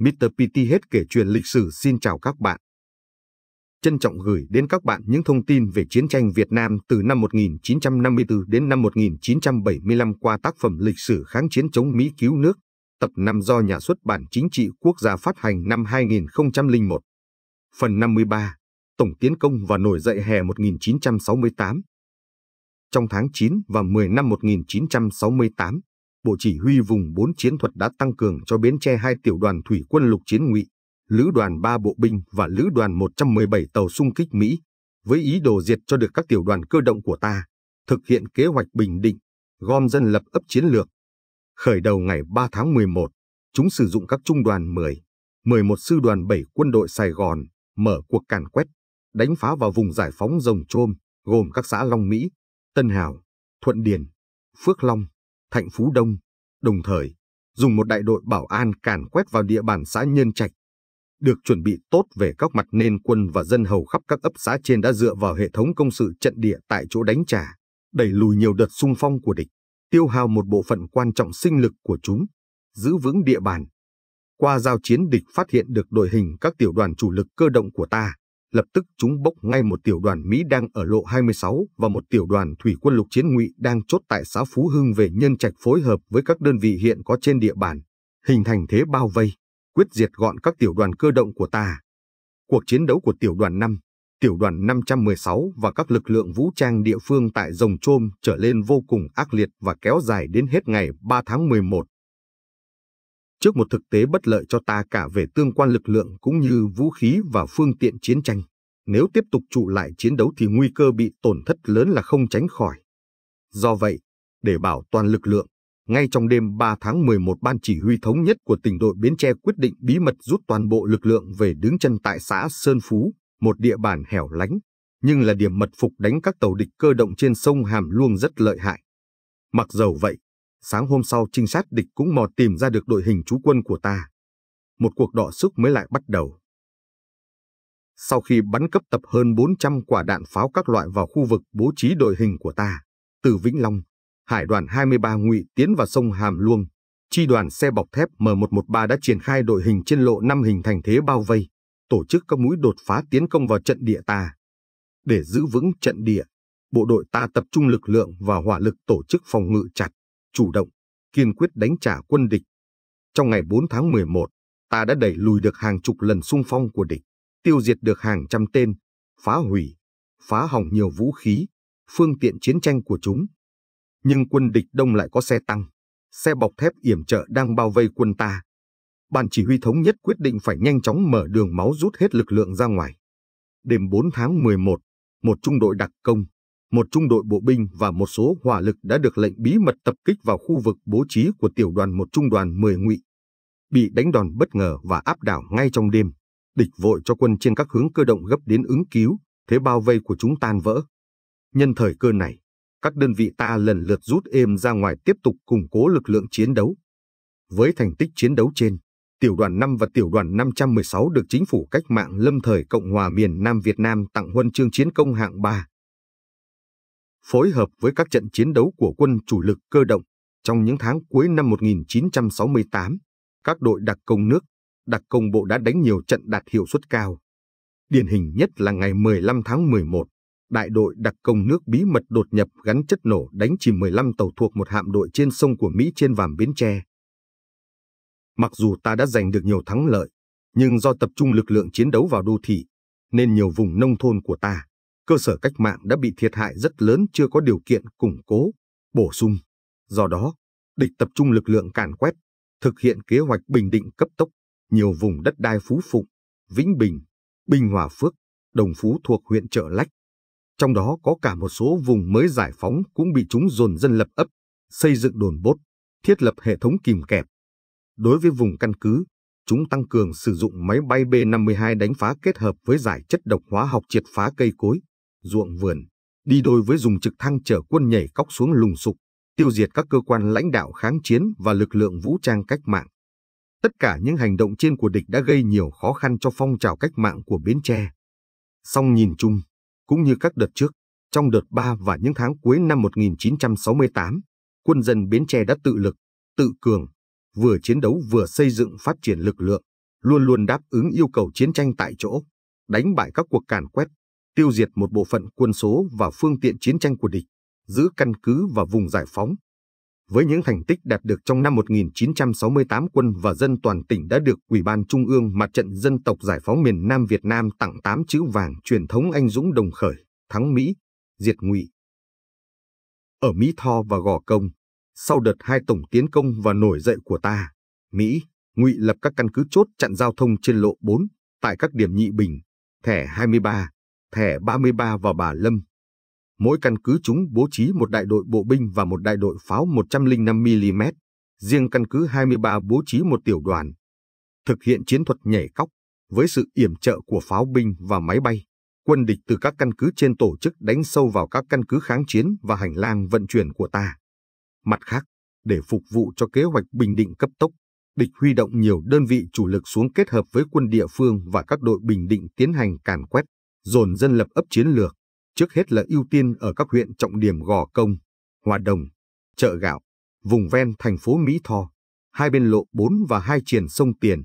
Mr. PT hết kể chuyện lịch sử xin chào các bạn. Trân trọng gửi đến các bạn những thông tin về chiến tranh Việt Nam từ năm 1954 đến năm 1975 qua tác phẩm lịch sử kháng chiến chống Mỹ cứu nước, tập 5 do Nhà xuất bản Chính trị Quốc gia phát hành năm 2001. Phần 53 Tổng tiến công và nổi dậy hè 1968 Trong tháng 9 và 10 năm 1968, Bộ chỉ huy vùng 4 chiến thuật đã tăng cường cho Bến Tre hai tiểu đoàn thủy quân lục chiến ngụy, lữ đoàn 3 bộ binh và lữ đoàn 117 tàu xung kích Mỹ, với ý đồ diệt cho được các tiểu đoàn cơ động của ta, thực hiện kế hoạch bình định, gom dân lập ấp chiến lược. Khởi đầu ngày 3 tháng 11, chúng sử dụng các trung đoàn 10, 11 sư đoàn 7 quân đội Sài Gòn, mở cuộc càn quét, đánh phá vào vùng giải phóng rồng trôm, gồm các xã Long Mỹ, Tân Hảo, Thuận Điền, Phước Long, Thạnh Phú Đông, đồng thời dùng một đại đội bảo an càn quét vào địa bàn xã Nhân Trạch. Được chuẩn bị tốt về các mặt nên quân và dân hầu khắp các ấp xã trên đã dựa vào hệ thống công sự trận địa tại chỗ đánh trả, đẩy lùi nhiều đợt xung phong của địch, tiêu hao một bộ phận quan trọng sinh lực của chúng, giữ vững địa bàn. Qua giao chiến địch phát hiện được đội hình các tiểu đoàn chủ lực cơ động của ta, lập tức chúng bốc ngay một tiểu đoàn Mỹ đang ở lộ 26 và một tiểu đoàn thủy quân lục chiến ngụy đang chốt tại xã Phú Hưng về nhân trạch phối hợp với các đơn vị hiện có trên địa bàn, hình thành thế bao vây, quyết diệt gọn các tiểu đoàn cơ động của ta. Cuộc chiến đấu của tiểu đoàn 5, tiểu đoàn 516 và các lực lượng vũ trang địa phương tại Rồng Trôm trở lên vô cùng ác liệt và kéo dài đến hết ngày 3 tháng 11 trước một thực tế bất lợi cho ta cả về tương quan lực lượng cũng như vũ khí và phương tiện chiến tranh. Nếu tiếp tục trụ lại chiến đấu thì nguy cơ bị tổn thất lớn là không tránh khỏi. Do vậy, để bảo toàn lực lượng, ngay trong đêm 3 tháng 11 Ban Chỉ huy Thống nhất của tỉnh đội Bến Tre quyết định bí mật rút toàn bộ lực lượng về đứng chân tại xã Sơn Phú, một địa bàn hẻo lánh, nhưng là điểm mật phục đánh các tàu địch cơ động trên sông Hàm Luông rất lợi hại. Mặc dầu vậy, Sáng hôm sau trinh sát địch cũng mò tìm ra được đội hình trú quân của ta. Một cuộc đọ sức mới lại bắt đầu. Sau khi bắn cấp tập hơn 400 quả đạn pháo các loại vào khu vực bố trí đội hình của ta, từ Vĩnh Long, Hải đoàn 23 ngụy tiến vào sông Hàm Luông, chi đoàn xe bọc thép M113 đã triển khai đội hình trên lộ năm hình thành thế bao vây, tổ chức các mũi đột phá tiến công vào trận địa ta. Để giữ vững trận địa, bộ đội ta tập trung lực lượng và hỏa lực tổ chức phòng ngự chặt, chủ động, kiên quyết đánh trả quân địch. Trong ngày 4 tháng 11, ta đã đẩy lùi được hàng chục lần xung phong của địch, tiêu diệt được hàng trăm tên, phá hủy, phá hỏng nhiều vũ khí, phương tiện chiến tranh của chúng. Nhưng quân địch đông lại có xe tăng, xe bọc thép yểm trợ đang bao vây quân ta. bàn chỉ huy thống nhất quyết định phải nhanh chóng mở đường máu rút hết lực lượng ra ngoài. Đêm 4 tháng 11, một trung đội đặc công, một trung đội bộ binh và một số hỏa lực đã được lệnh bí mật tập kích vào khu vực bố trí của tiểu đoàn một trung đoàn 10 ngụy. Bị đánh đòn bất ngờ và áp đảo ngay trong đêm, địch vội cho quân trên các hướng cơ động gấp đến ứng cứu, thế bao vây của chúng tan vỡ. Nhân thời cơ này, các đơn vị ta lần lượt rút êm ra ngoài tiếp tục củng cố lực lượng chiến đấu. Với thành tích chiến đấu trên, Tiểu đoàn 5 và Tiểu đoàn 516 được Chính phủ Cách mạng Lâm thời Cộng hòa miền Nam Việt Nam tặng huân chương chiến công hạng 3 phối hợp với các trận chiến đấu của quân chủ lực cơ động trong những tháng cuối năm 1968, các đội đặc công nước, đặc công bộ đã đánh nhiều trận đạt hiệu suất cao. Điển hình nhất là ngày 15 tháng 11, đại đội đặc công nước bí mật đột nhập gắn chất nổ đánh chìm 15 tàu thuộc một hạm đội trên sông của Mỹ trên vàm Bến Tre. Mặc dù ta đã giành được nhiều thắng lợi, nhưng do tập trung lực lượng chiến đấu vào đô thị, nên nhiều vùng nông thôn của ta cơ sở cách mạng đã bị thiệt hại rất lớn chưa có điều kiện củng cố, bổ sung. Do đó, địch tập trung lực lượng càn quét, thực hiện kế hoạch bình định cấp tốc, nhiều vùng đất đai phú phụng, Vĩnh Bình, Bình Hòa Phước, Đồng Phú thuộc huyện Trợ Lách. Trong đó có cả một số vùng mới giải phóng cũng bị chúng dồn dân lập ấp, xây dựng đồn bốt, thiết lập hệ thống kìm kẹp. Đối với vùng căn cứ, chúng tăng cường sử dụng máy bay B-52 đánh phá kết hợp với giải chất độc hóa học triệt phá cây cối, ruộng vườn, đi đôi với dùng trực thăng chở quân nhảy cóc xuống lùng sục, tiêu diệt các cơ quan lãnh đạo kháng chiến và lực lượng vũ trang cách mạng. Tất cả những hành động trên của địch đã gây nhiều khó khăn cho phong trào cách mạng của Bến Tre. Song nhìn chung, cũng như các đợt trước, trong đợt 3 và những tháng cuối năm 1968, quân dân Bến Tre đã tự lực, tự cường, vừa chiến đấu vừa xây dựng phát triển lực lượng, luôn luôn đáp ứng yêu cầu chiến tranh tại chỗ, đánh bại các cuộc càn quét tiêu diệt một bộ phận quân số và phương tiện chiến tranh của địch, giữ căn cứ và vùng giải phóng. Với những thành tích đạt được trong năm 1968, quân và dân toàn tỉnh đã được Ủy ban Trung ương Mặt trận Dân tộc Giải phóng miền Nam Việt Nam tặng 8 chữ vàng truyền thống anh dũng đồng khởi, thắng Mỹ, diệt ngụy. Ở Mỹ Tho và Gò Công, sau đợt hai tổng tiến công và nổi dậy của ta, Mỹ, ngụy lập các căn cứ chốt chặn giao thông trên lộ 4 tại các điểm Nhị Bình, thẻ 23, thẻ 33 và bà Lâm. Mỗi căn cứ chúng bố trí một đại đội bộ binh và một đại đội pháo 105mm, riêng căn cứ 23 bố trí một tiểu đoàn. Thực hiện chiến thuật nhảy cóc với sự yểm trợ của pháo binh và máy bay, quân địch từ các căn cứ trên tổ chức đánh sâu vào các căn cứ kháng chiến và hành lang vận chuyển của ta. Mặt khác, để phục vụ cho kế hoạch bình định cấp tốc, địch huy động nhiều đơn vị chủ lực xuống kết hợp với quân địa phương và các đội bình định tiến hành càn quét dồn dân lập ấp chiến lược, trước hết là ưu tiên ở các huyện trọng điểm Gò Công, Hòa Đồng, Chợ Gạo, vùng ven thành phố Mỹ Tho, hai bên lộ 4 và hai triền sông Tiền.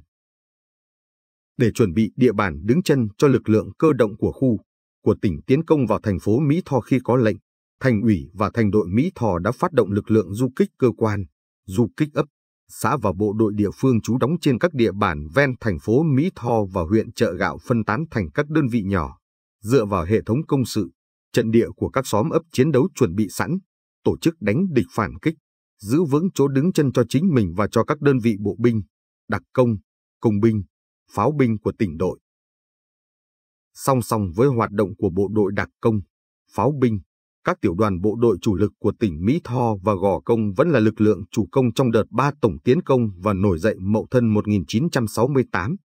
Để chuẩn bị địa bàn đứng chân cho lực lượng cơ động của khu, của tỉnh tiến công vào thành phố Mỹ Tho khi có lệnh, thành ủy và thành đội Mỹ Tho đã phát động lực lượng du kích cơ quan, du kích ấp, xã và bộ đội địa phương trú đóng trên các địa bàn ven thành phố Mỹ Tho và huyện Chợ Gạo phân tán thành các đơn vị nhỏ dựa vào hệ thống công sự, trận địa của các xóm ấp chiến đấu chuẩn bị sẵn, tổ chức đánh địch phản kích, giữ vững chỗ đứng chân cho chính mình và cho các đơn vị bộ binh, đặc công, công binh, pháo binh của tỉnh đội. Song song với hoạt động của bộ đội đặc công, pháo binh, các tiểu đoàn bộ đội chủ lực của tỉnh Mỹ Tho và Gò Công vẫn là lực lượng chủ công trong đợt 3 tổng tiến công và nổi dậy Mậu Thân 1968.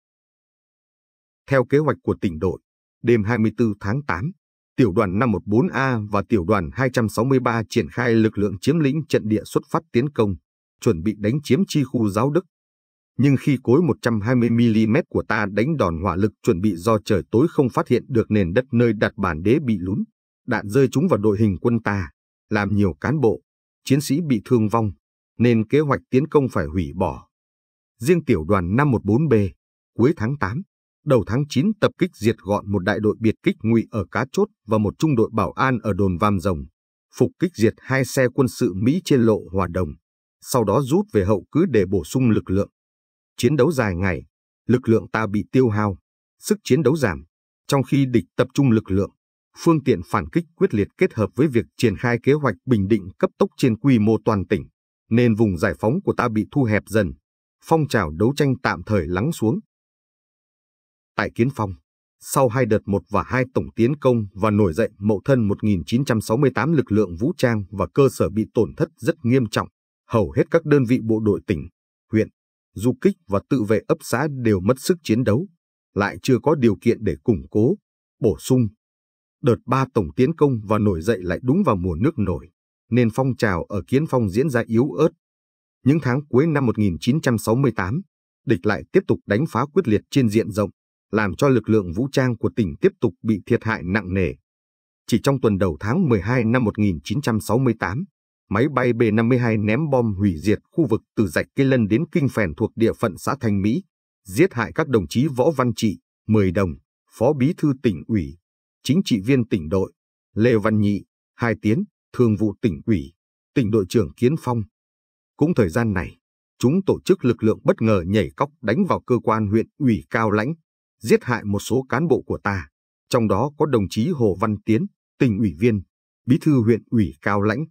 Theo kế hoạch của tỉnh đội, Đêm 24 tháng 8, tiểu đoàn 514A và tiểu đoàn 263 triển khai lực lượng chiếm lĩnh trận địa xuất phát tiến công, chuẩn bị đánh chiếm chi khu giáo đức. Nhưng khi cối 120mm của ta đánh đòn hỏa lực chuẩn bị do trời tối không phát hiện được nền đất nơi đặt bản đế bị lún, đạn rơi trúng vào đội hình quân ta, làm nhiều cán bộ, chiến sĩ bị thương vong, nên kế hoạch tiến công phải hủy bỏ. Riêng tiểu đoàn 514B, cuối tháng 8, Đầu tháng 9 tập kích diệt gọn một đại đội biệt kích ngụy ở Cá Chốt và một trung đội bảo an ở đồn Vam Rồng, phục kích diệt hai xe quân sự Mỹ trên lộ Hòa Đồng, sau đó rút về hậu cứ để bổ sung lực lượng. Chiến đấu dài ngày, lực lượng ta bị tiêu hao, sức chiến đấu giảm, trong khi địch tập trung lực lượng, phương tiện phản kích quyết liệt kết hợp với việc triển khai kế hoạch bình định cấp tốc trên quy mô toàn tỉnh, nên vùng giải phóng của ta bị thu hẹp dần, phong trào đấu tranh tạm thời lắng xuống. Tại Kiến Phong, sau hai đợt một và hai tổng tiến công và nổi dậy mậu thân 1968 lực lượng vũ trang và cơ sở bị tổn thất rất nghiêm trọng. Hầu hết các đơn vị bộ đội tỉnh, huyện, du kích và tự vệ ấp xã đều mất sức chiến đấu, lại chưa có điều kiện để củng cố, bổ sung. Đợt ba tổng tiến công và nổi dậy lại đúng vào mùa nước nổi, nên phong trào ở Kiến Phong diễn ra yếu ớt. Những tháng cuối năm 1968, địch lại tiếp tục đánh phá quyết liệt trên diện rộng, làm cho lực lượng vũ trang của tỉnh tiếp tục bị thiệt hại nặng nề. Chỉ trong tuần đầu tháng 12 năm 1968, máy bay B-52 ném bom hủy diệt khu vực từ Dạch Cây Lân đến Kinh Phèn thuộc địa phận xã Thanh Mỹ, giết hại các đồng chí Võ Văn Trị, Mười Đồng, Phó Bí Thư tỉnh ủy, chính trị viên tỉnh đội, Lê Văn Nhị, Hai Tiến, Thường vụ tỉnh ủy, tỉnh đội trưởng Kiến Phong. Cũng thời gian này, chúng tổ chức lực lượng bất ngờ nhảy cóc đánh vào cơ quan huyện ủy Cao Lãnh, giết hại một số cán bộ của ta, trong đó có đồng chí Hồ Văn Tiến, tỉnh ủy viên, bí thư huyện ủy Cao Lãnh,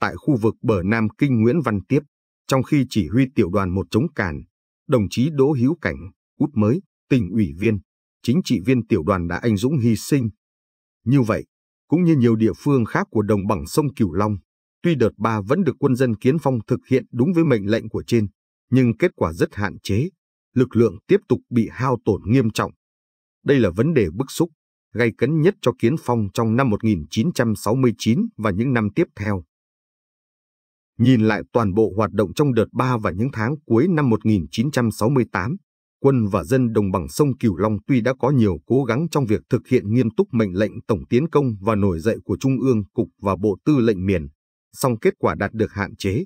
tại khu vực bờ Nam Kinh Nguyễn Văn Tiếp, trong khi chỉ huy tiểu đoàn một chống càn, đồng chí Đỗ Hiếu Cảnh, út mới, tỉnh ủy viên, chính trị viên tiểu đoàn đã anh dũng hy sinh. Như vậy, cũng như nhiều địa phương khác của đồng bằng sông Cửu Long, tuy đợt 3 vẫn được quân dân Kiến Phong thực hiện đúng với mệnh lệnh của trên, nhưng kết quả rất hạn chế, lực lượng tiếp tục bị hao tổn nghiêm trọng. Đây là vấn đề bức xúc, gây cấn nhất cho Kiến Phong trong năm 1969 và những năm tiếp theo. Nhìn lại toàn bộ hoạt động trong đợt 3 và những tháng cuối năm 1968, quân và dân đồng bằng sông Cửu Long tuy đã có nhiều cố gắng trong việc thực hiện nghiêm túc mệnh lệnh tổng tiến công và nổi dậy của Trung ương Cục và Bộ Tư lệnh miền, song kết quả đạt được hạn chế.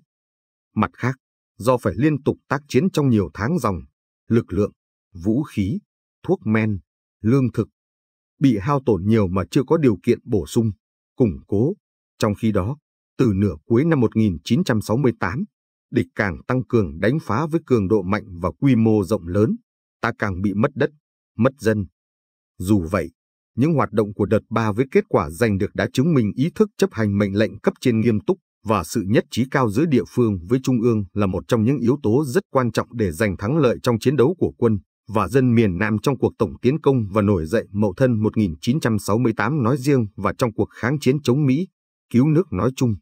Mặt khác, do phải liên tục tác chiến trong nhiều tháng dòng, lực lượng, vũ khí, thuốc men, lương thực, bị hao tổn nhiều mà chưa có điều kiện bổ sung, củng cố. Trong khi đó, từ nửa cuối năm 1968, địch càng tăng cường đánh phá với cường độ mạnh và quy mô rộng lớn, ta càng bị mất đất, mất dân. Dù vậy, những hoạt động của đợt 3 với kết quả giành được đã chứng minh ý thức chấp hành mệnh lệnh cấp trên nghiêm túc, và sự nhất trí cao giữa địa phương với trung ương là một trong những yếu tố rất quan trọng để giành thắng lợi trong chiến đấu của quân và dân miền Nam trong cuộc tổng tiến công và nổi dậy Mậu Thân 1968 nói riêng và trong cuộc kháng chiến chống Mỹ, cứu nước nói chung.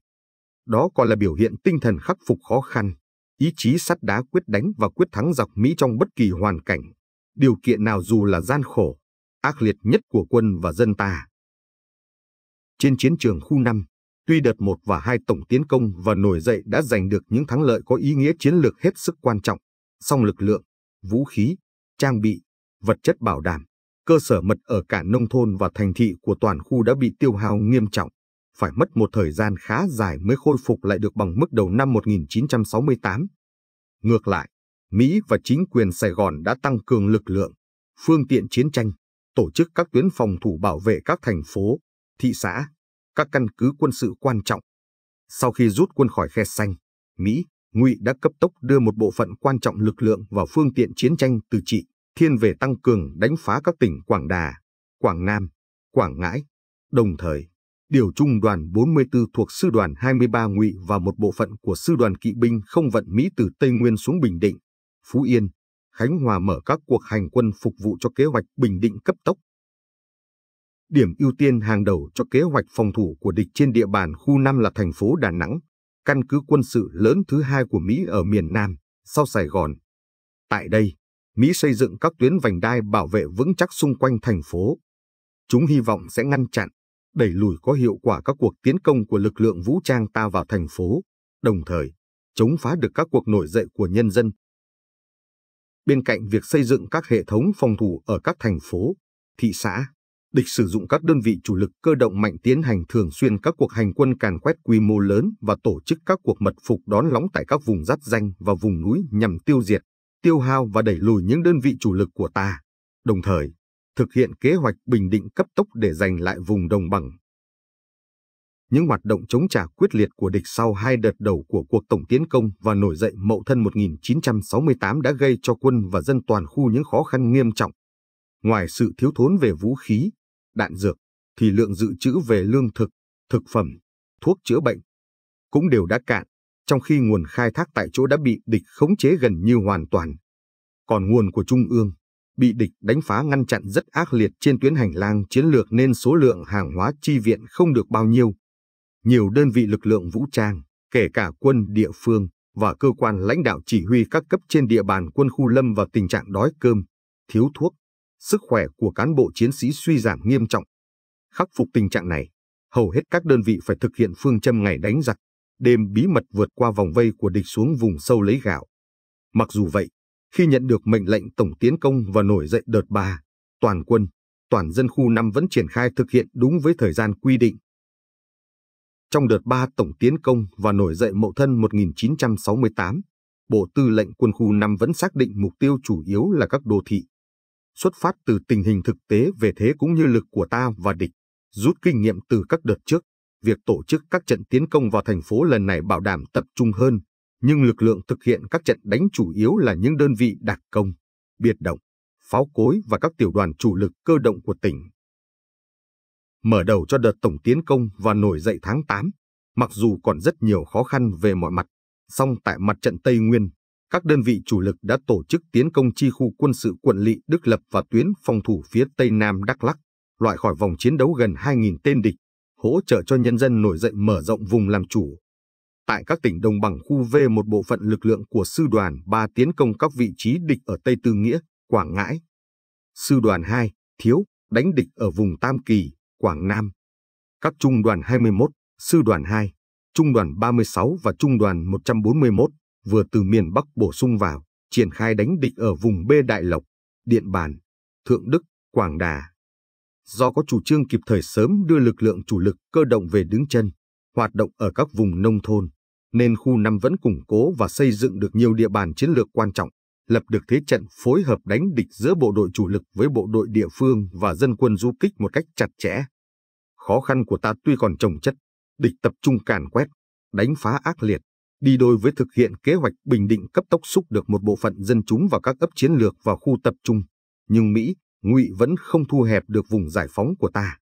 Đó còn là biểu hiện tinh thần khắc phục khó khăn, ý chí sắt đá quyết đánh và quyết thắng giặc Mỹ trong bất kỳ hoàn cảnh, điều kiện nào dù là gian khổ, ác liệt nhất của quân và dân ta. Trên chiến trường khu 5, Tuy đợt 1 và 2 tổng tiến công và nổi dậy đã giành được những thắng lợi có ý nghĩa chiến lược hết sức quan trọng, song lực lượng, vũ khí, trang bị, vật chất bảo đảm, cơ sở mật ở cả nông thôn và thành thị của toàn khu đã bị tiêu hao nghiêm trọng, phải mất một thời gian khá dài mới khôi phục lại được bằng mức đầu năm 1968. Ngược lại, Mỹ và chính quyền Sài Gòn đã tăng cường lực lượng, phương tiện chiến tranh, tổ chức các tuyến phòng thủ bảo vệ các thành phố, thị xã, các căn cứ quân sự quan trọng. Sau khi rút quân khỏi khe xanh, Mỹ, Ngụy đã cấp tốc đưa một bộ phận quan trọng lực lượng và phương tiện chiến tranh từ trị, thiên về tăng cường đánh phá các tỉnh Quảng Đà, Quảng Nam, Quảng Ngãi. Đồng thời, điều trung đoàn 44 thuộc sư đoàn 23 Ngụy và một bộ phận của sư đoàn kỵ binh không vận Mỹ từ Tây Nguyên xuống Bình Định, Phú Yên, Khánh Hòa mở các cuộc hành quân phục vụ cho kế hoạch Bình Định cấp tốc Điểm ưu tiên hàng đầu cho kế hoạch phòng thủ của địch trên địa bàn khu 5 là thành phố Đà Nẵng, căn cứ quân sự lớn thứ hai của Mỹ ở miền Nam, sau Sài Gòn. Tại đây, Mỹ xây dựng các tuyến vành đai bảo vệ vững chắc xung quanh thành phố. Chúng hy vọng sẽ ngăn chặn, đẩy lùi có hiệu quả các cuộc tiến công của lực lượng vũ trang ta vào thành phố, đồng thời chống phá được các cuộc nổi dậy của nhân dân. Bên cạnh việc xây dựng các hệ thống phòng thủ ở các thành phố, thị xã, địch sử dụng các đơn vị chủ lực cơ động mạnh tiến hành thường xuyên các cuộc hành quân càn quét quy mô lớn và tổ chức các cuộc mật phục đón lóng tại các vùng giáp danh và vùng núi nhằm tiêu diệt, tiêu hao và đẩy lùi những đơn vị chủ lực của ta. Đồng thời, thực hiện kế hoạch bình định cấp tốc để giành lại vùng đồng bằng. Những hoạt động chống trả quyết liệt của địch sau hai đợt đầu của cuộc tổng tiến công và nổi dậy Mậu Thân 1968 đã gây cho quân và dân toàn khu những khó khăn nghiêm trọng. Ngoài sự thiếu thốn về vũ khí, đạn dược, thì lượng dự trữ về lương thực, thực phẩm, thuốc chữa bệnh cũng đều đã cạn, trong khi nguồn khai thác tại chỗ đã bị địch khống chế gần như hoàn toàn. Còn nguồn của Trung ương bị địch đánh phá ngăn chặn rất ác liệt trên tuyến hành lang chiến lược nên số lượng hàng hóa chi viện không được bao nhiêu. Nhiều đơn vị lực lượng vũ trang, kể cả quân địa phương và cơ quan lãnh đạo chỉ huy các cấp trên địa bàn quân khu lâm vào tình trạng đói cơm, thiếu thuốc, sức khỏe của cán bộ chiến sĩ suy giảm nghiêm trọng. Khắc phục tình trạng này, hầu hết các đơn vị phải thực hiện phương châm ngày đánh giặc, đêm bí mật vượt qua vòng vây của địch xuống vùng sâu lấy gạo. Mặc dù vậy, khi nhận được mệnh lệnh tổng tiến công và nổi dậy đợt 3, toàn quân, toàn dân khu 5 vẫn triển khai thực hiện đúng với thời gian quy định. Trong đợt 3 tổng tiến công và nổi dậy mậu thân 1968, Bộ Tư lệnh Quân khu 5 vẫn xác định mục tiêu chủ yếu là các đô thị, xuất phát từ tình hình thực tế về thế cũng như lực của ta và địch, rút kinh nghiệm từ các đợt trước. Việc tổ chức các trận tiến công vào thành phố lần này bảo đảm tập trung hơn, nhưng lực lượng thực hiện các trận đánh chủ yếu là những đơn vị đặc công, biệt động, pháo cối và các tiểu đoàn chủ lực cơ động của tỉnh. Mở đầu cho đợt tổng tiến công và nổi dậy tháng 8, mặc dù còn rất nhiều khó khăn về mọi mặt, song tại mặt trận Tây Nguyên, các đơn vị chủ lực đã tổ chức tiến công chi khu quân sự quận lỵ Đức Lập và tuyến phòng thủ phía Tây Nam Đắk Lắc, loại khỏi vòng chiến đấu gần 2.000 tên địch, hỗ trợ cho nhân dân nổi dậy mở rộng vùng làm chủ. Tại các tỉnh đồng bằng khu V một bộ phận lực lượng của sư đoàn 3 tiến công các vị trí địch ở Tây Tư Nghĩa, Quảng Ngãi. Sư đoàn 2, Thiếu, đánh địch ở vùng Tam Kỳ, Quảng Nam. Các trung đoàn 21, sư đoàn 2, trung đoàn 36 và trung đoàn 141 vừa từ miền Bắc bổ sung vào, triển khai đánh địch ở vùng B Đại Lộc, Điện Bàn, Thượng Đức, Quảng Đà. Do có chủ trương kịp thời sớm đưa lực lượng chủ lực cơ động về đứng chân, hoạt động ở các vùng nông thôn, nên khu năm vẫn củng cố và xây dựng được nhiều địa bàn chiến lược quan trọng, lập được thế trận phối hợp đánh địch giữa bộ đội chủ lực với bộ đội địa phương và dân quân du kích một cách chặt chẽ. Khó khăn của ta tuy còn trồng chất, địch tập trung càn quét, đánh phá ác liệt, đi đôi với thực hiện kế hoạch bình định cấp tốc xúc được một bộ phận dân chúng và các ấp chiến lược vào khu tập trung, nhưng Mỹ, Ngụy vẫn không thu hẹp được vùng giải phóng của ta.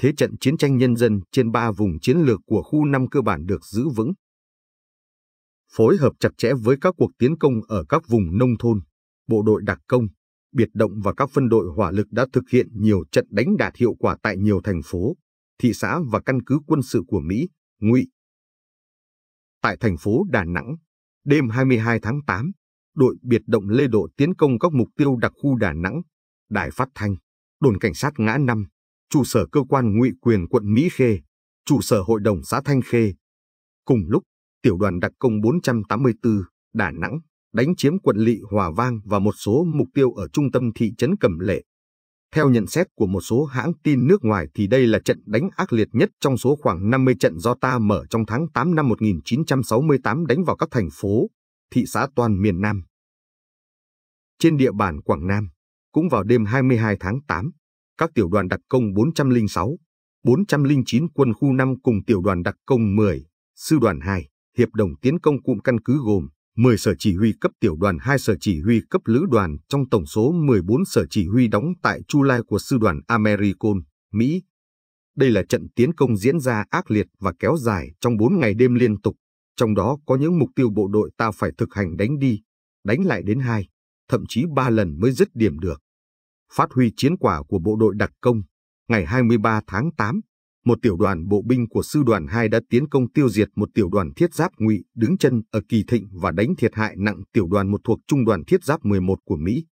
Thế trận chiến tranh nhân dân trên ba vùng chiến lược của khu năm cơ bản được giữ vững. Phối hợp chặt chẽ với các cuộc tiến công ở các vùng nông thôn, bộ đội đặc công, biệt động và các phân đội hỏa lực đã thực hiện nhiều trận đánh đạt hiệu quả tại nhiều thành phố, thị xã và căn cứ quân sự của Mỹ, Ngụy Tại thành phố Đà Nẵng, đêm 22 tháng 8, đội biệt động Lê Độ tiến công các mục tiêu đặc khu Đà Nẵng, Đài Phát Thanh, Đồn Cảnh sát Ngã Năm, trụ sở cơ quan ngụy quyền quận Mỹ Khê, trụ sở hội đồng xã Thanh Khê. Cùng lúc, tiểu đoàn đặc công 484 Đà Nẵng đánh chiếm quận Lị Hòa Vang và một số mục tiêu ở trung tâm thị trấn Cẩm Lệ. Theo nhận xét của một số hãng tin nước ngoài thì đây là trận đánh ác liệt nhất trong số khoảng 50 trận do ta mở trong tháng 8 năm 1968 đánh vào các thành phố, thị xã toàn miền Nam. Trên địa bàn Quảng Nam, cũng vào đêm 22 tháng 8, các tiểu đoàn đặc công 406, 409 quân khu 5 cùng tiểu đoàn đặc công 10, sư đoàn 2, hiệp đồng tiến công cụm căn cứ gồm 10 sở chỉ huy cấp tiểu đoàn 2 sở chỉ huy cấp lữ đoàn trong tổng số 14 sở chỉ huy đóng tại Chu Lai của Sư đoàn Americon, Mỹ. Đây là trận tiến công diễn ra ác liệt và kéo dài trong 4 ngày đêm liên tục, trong đó có những mục tiêu bộ đội ta phải thực hành đánh đi, đánh lại đến 2, thậm chí 3 lần mới dứt điểm được. Phát huy chiến quả của bộ đội đặc công, ngày 23 tháng 8, một tiểu đoàn bộ binh của sư đoàn 2 đã tiến công tiêu diệt một tiểu đoàn thiết giáp ngụy đứng chân ở Kỳ Thịnh và đánh thiệt hại nặng tiểu đoàn một thuộc trung đoàn thiết giáp 11 của Mỹ.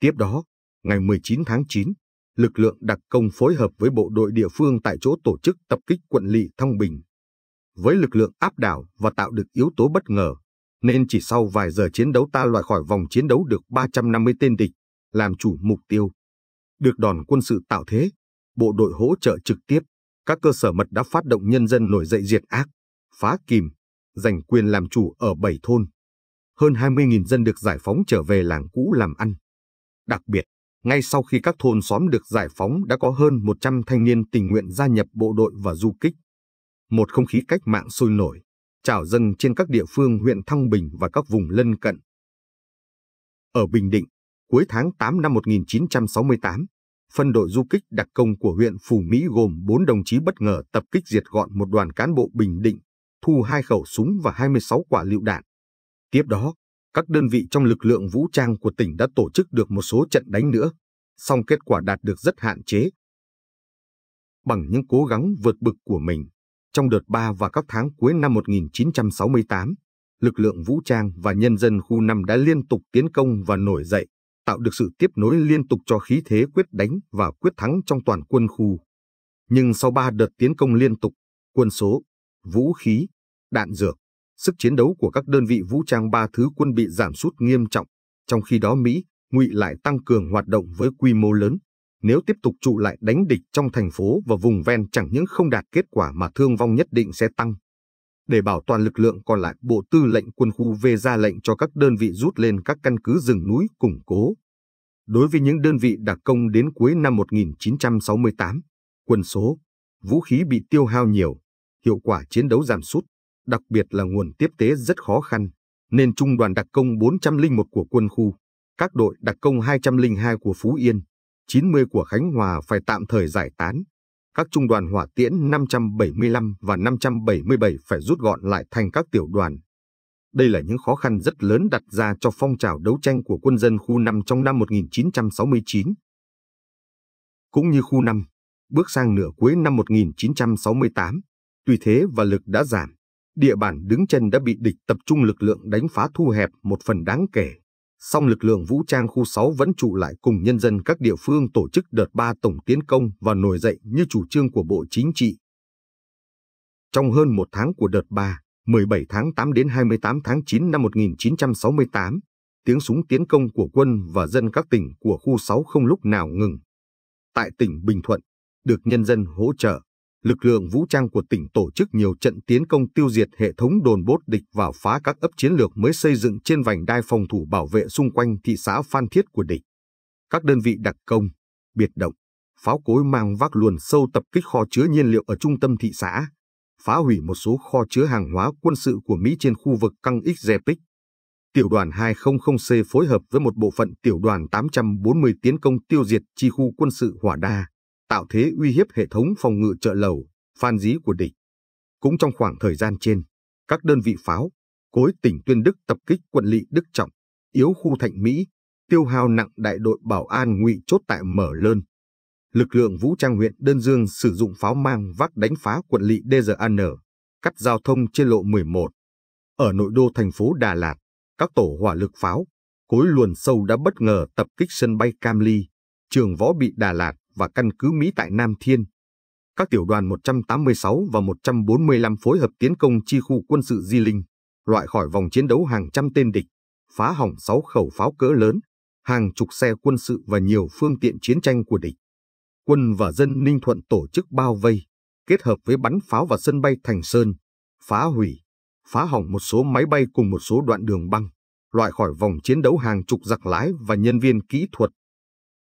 Tiếp đó, ngày 19 tháng 9, lực lượng đặc công phối hợp với bộ đội địa phương tại chỗ tổ chức tập kích quận lỵ thông Bình. Với lực lượng áp đảo và tạo được yếu tố bất ngờ, nên chỉ sau vài giờ chiến đấu ta loại khỏi vòng chiến đấu được 350 tên địch, làm chủ mục tiêu. Được đòn quân sự tạo thế, bộ đội hỗ trợ trực tiếp các cơ sở mật đã phát động nhân dân nổi dậy diệt ác, phá kìm, giành quyền làm chủ ở bảy thôn. Hơn 20.000 dân được giải phóng trở về làng cũ làm ăn. Đặc biệt, ngay sau khi các thôn xóm được giải phóng đã có hơn 100 thanh niên tình nguyện gia nhập bộ đội và du kích. Một không khí cách mạng sôi nổi, trào dâng trên các địa phương huyện Thăng Bình và các vùng lân cận. Ở Bình Định, cuối tháng 8 năm 1968, phân đội du kích đặc công của huyện Phù Mỹ gồm 4 đồng chí bất ngờ tập kích diệt gọn một đoàn cán bộ Bình Định, thu hai khẩu súng và 26 quả lựu đạn. Tiếp đó, các đơn vị trong lực lượng vũ trang của tỉnh đã tổ chức được một số trận đánh nữa, song kết quả đạt được rất hạn chế. Bằng những cố gắng vượt bực của mình, trong đợt 3 và các tháng cuối năm 1968, lực lượng vũ trang và nhân dân khu 5 đã liên tục tiến công và nổi dậy, tạo được sự tiếp nối liên tục cho khí thế quyết đánh và quyết thắng trong toàn quân khu. Nhưng sau ba đợt tiến công liên tục, quân số, vũ khí, đạn dược, sức chiến đấu của các đơn vị vũ trang ba thứ quân bị giảm sút nghiêm trọng, trong khi đó Mỹ, Ngụy lại tăng cường hoạt động với quy mô lớn. Nếu tiếp tục trụ lại đánh địch trong thành phố và vùng ven chẳng những không đạt kết quả mà thương vong nhất định sẽ tăng, để bảo toàn lực lượng còn lại Bộ Tư lệnh Quân khu V ra lệnh cho các đơn vị rút lên các căn cứ rừng núi củng cố. Đối với những đơn vị đặc công đến cuối năm 1968, quân số, vũ khí bị tiêu hao nhiều, hiệu quả chiến đấu giảm sút, đặc biệt là nguồn tiếp tế rất khó khăn, nên Trung đoàn đặc công 401 của quân khu, các đội đặc công 202 của Phú Yên, 90 của Khánh Hòa phải tạm thời giải tán, các trung đoàn hỏa tiễn 575 và 577 phải rút gọn lại thành các tiểu đoàn. Đây là những khó khăn rất lớn đặt ra cho phong trào đấu tranh của quân dân khu 5 trong năm 1969. Cũng như khu 5, bước sang nửa cuối năm 1968, tùy thế và lực đã giảm, địa bàn đứng chân đã bị địch tập trung lực lượng đánh phá thu hẹp một phần đáng kể song lực lượng vũ trang khu 6 vẫn trụ lại cùng nhân dân các địa phương tổ chức đợt 3 tổng tiến công và nổi dậy như chủ trương của Bộ Chính trị. Trong hơn một tháng của đợt 3, 17 tháng 8 đến 28 tháng 9 năm 1968, tiếng súng tiến công của quân và dân các tỉnh của khu 6 không lúc nào ngừng. Tại tỉnh Bình Thuận, được nhân dân hỗ trợ, lực lượng vũ trang của tỉnh tổ chức nhiều trận tiến công tiêu diệt hệ thống đồn bốt địch và phá các ấp chiến lược mới xây dựng trên vành đai phòng thủ bảo vệ xung quanh thị xã Phan Thiết của địch. Các đơn vị đặc công, biệt động, pháo cối mang vác luồn sâu tập kích kho chứa nhiên liệu ở trung tâm thị xã, phá hủy một số kho chứa hàng hóa quân sự của Mỹ trên khu vực căng Xepic. Tiểu đoàn 200C phối hợp với một bộ phận tiểu đoàn 840 tiến công tiêu diệt chi khu quân sự Hỏa Đa tạo thế uy hiếp hệ thống phòng ngự trợ lầu, phan dí của địch. Cũng trong khoảng thời gian trên, các đơn vị pháo, cối tỉnh Tuyên Đức tập kích quận lỵ Đức Trọng, yếu khu Thạnh Mỹ, tiêu hao nặng đại đội bảo an ngụy chốt tại Mở Lơn. Lực lượng vũ trang huyện Đơn Dương sử dụng pháo mang vác đánh phá quận lỵ DZAN, cắt giao thông trên lộ 11. Ở nội đô thành phố Đà Lạt, các tổ hỏa lực pháo, cối luồn sâu đã bất ngờ tập kích sân bay Cam Ly, trường võ bị Đà Lạt, và căn cứ Mỹ tại Nam Thiên. Các tiểu đoàn 186 và 145 phối hợp tiến công chi khu quân sự Di Linh, loại khỏi vòng chiến đấu hàng trăm tên địch, phá hỏng 6 khẩu pháo cỡ lớn, hàng chục xe quân sự và nhiều phương tiện chiến tranh của địch. Quân và dân Ninh Thuận tổ chức bao vây, kết hợp với bắn pháo và sân bay Thành Sơn, phá hủy, phá hỏng một số máy bay cùng một số đoạn đường băng, loại khỏi vòng chiến đấu hàng chục giặc lái và nhân viên kỹ thuật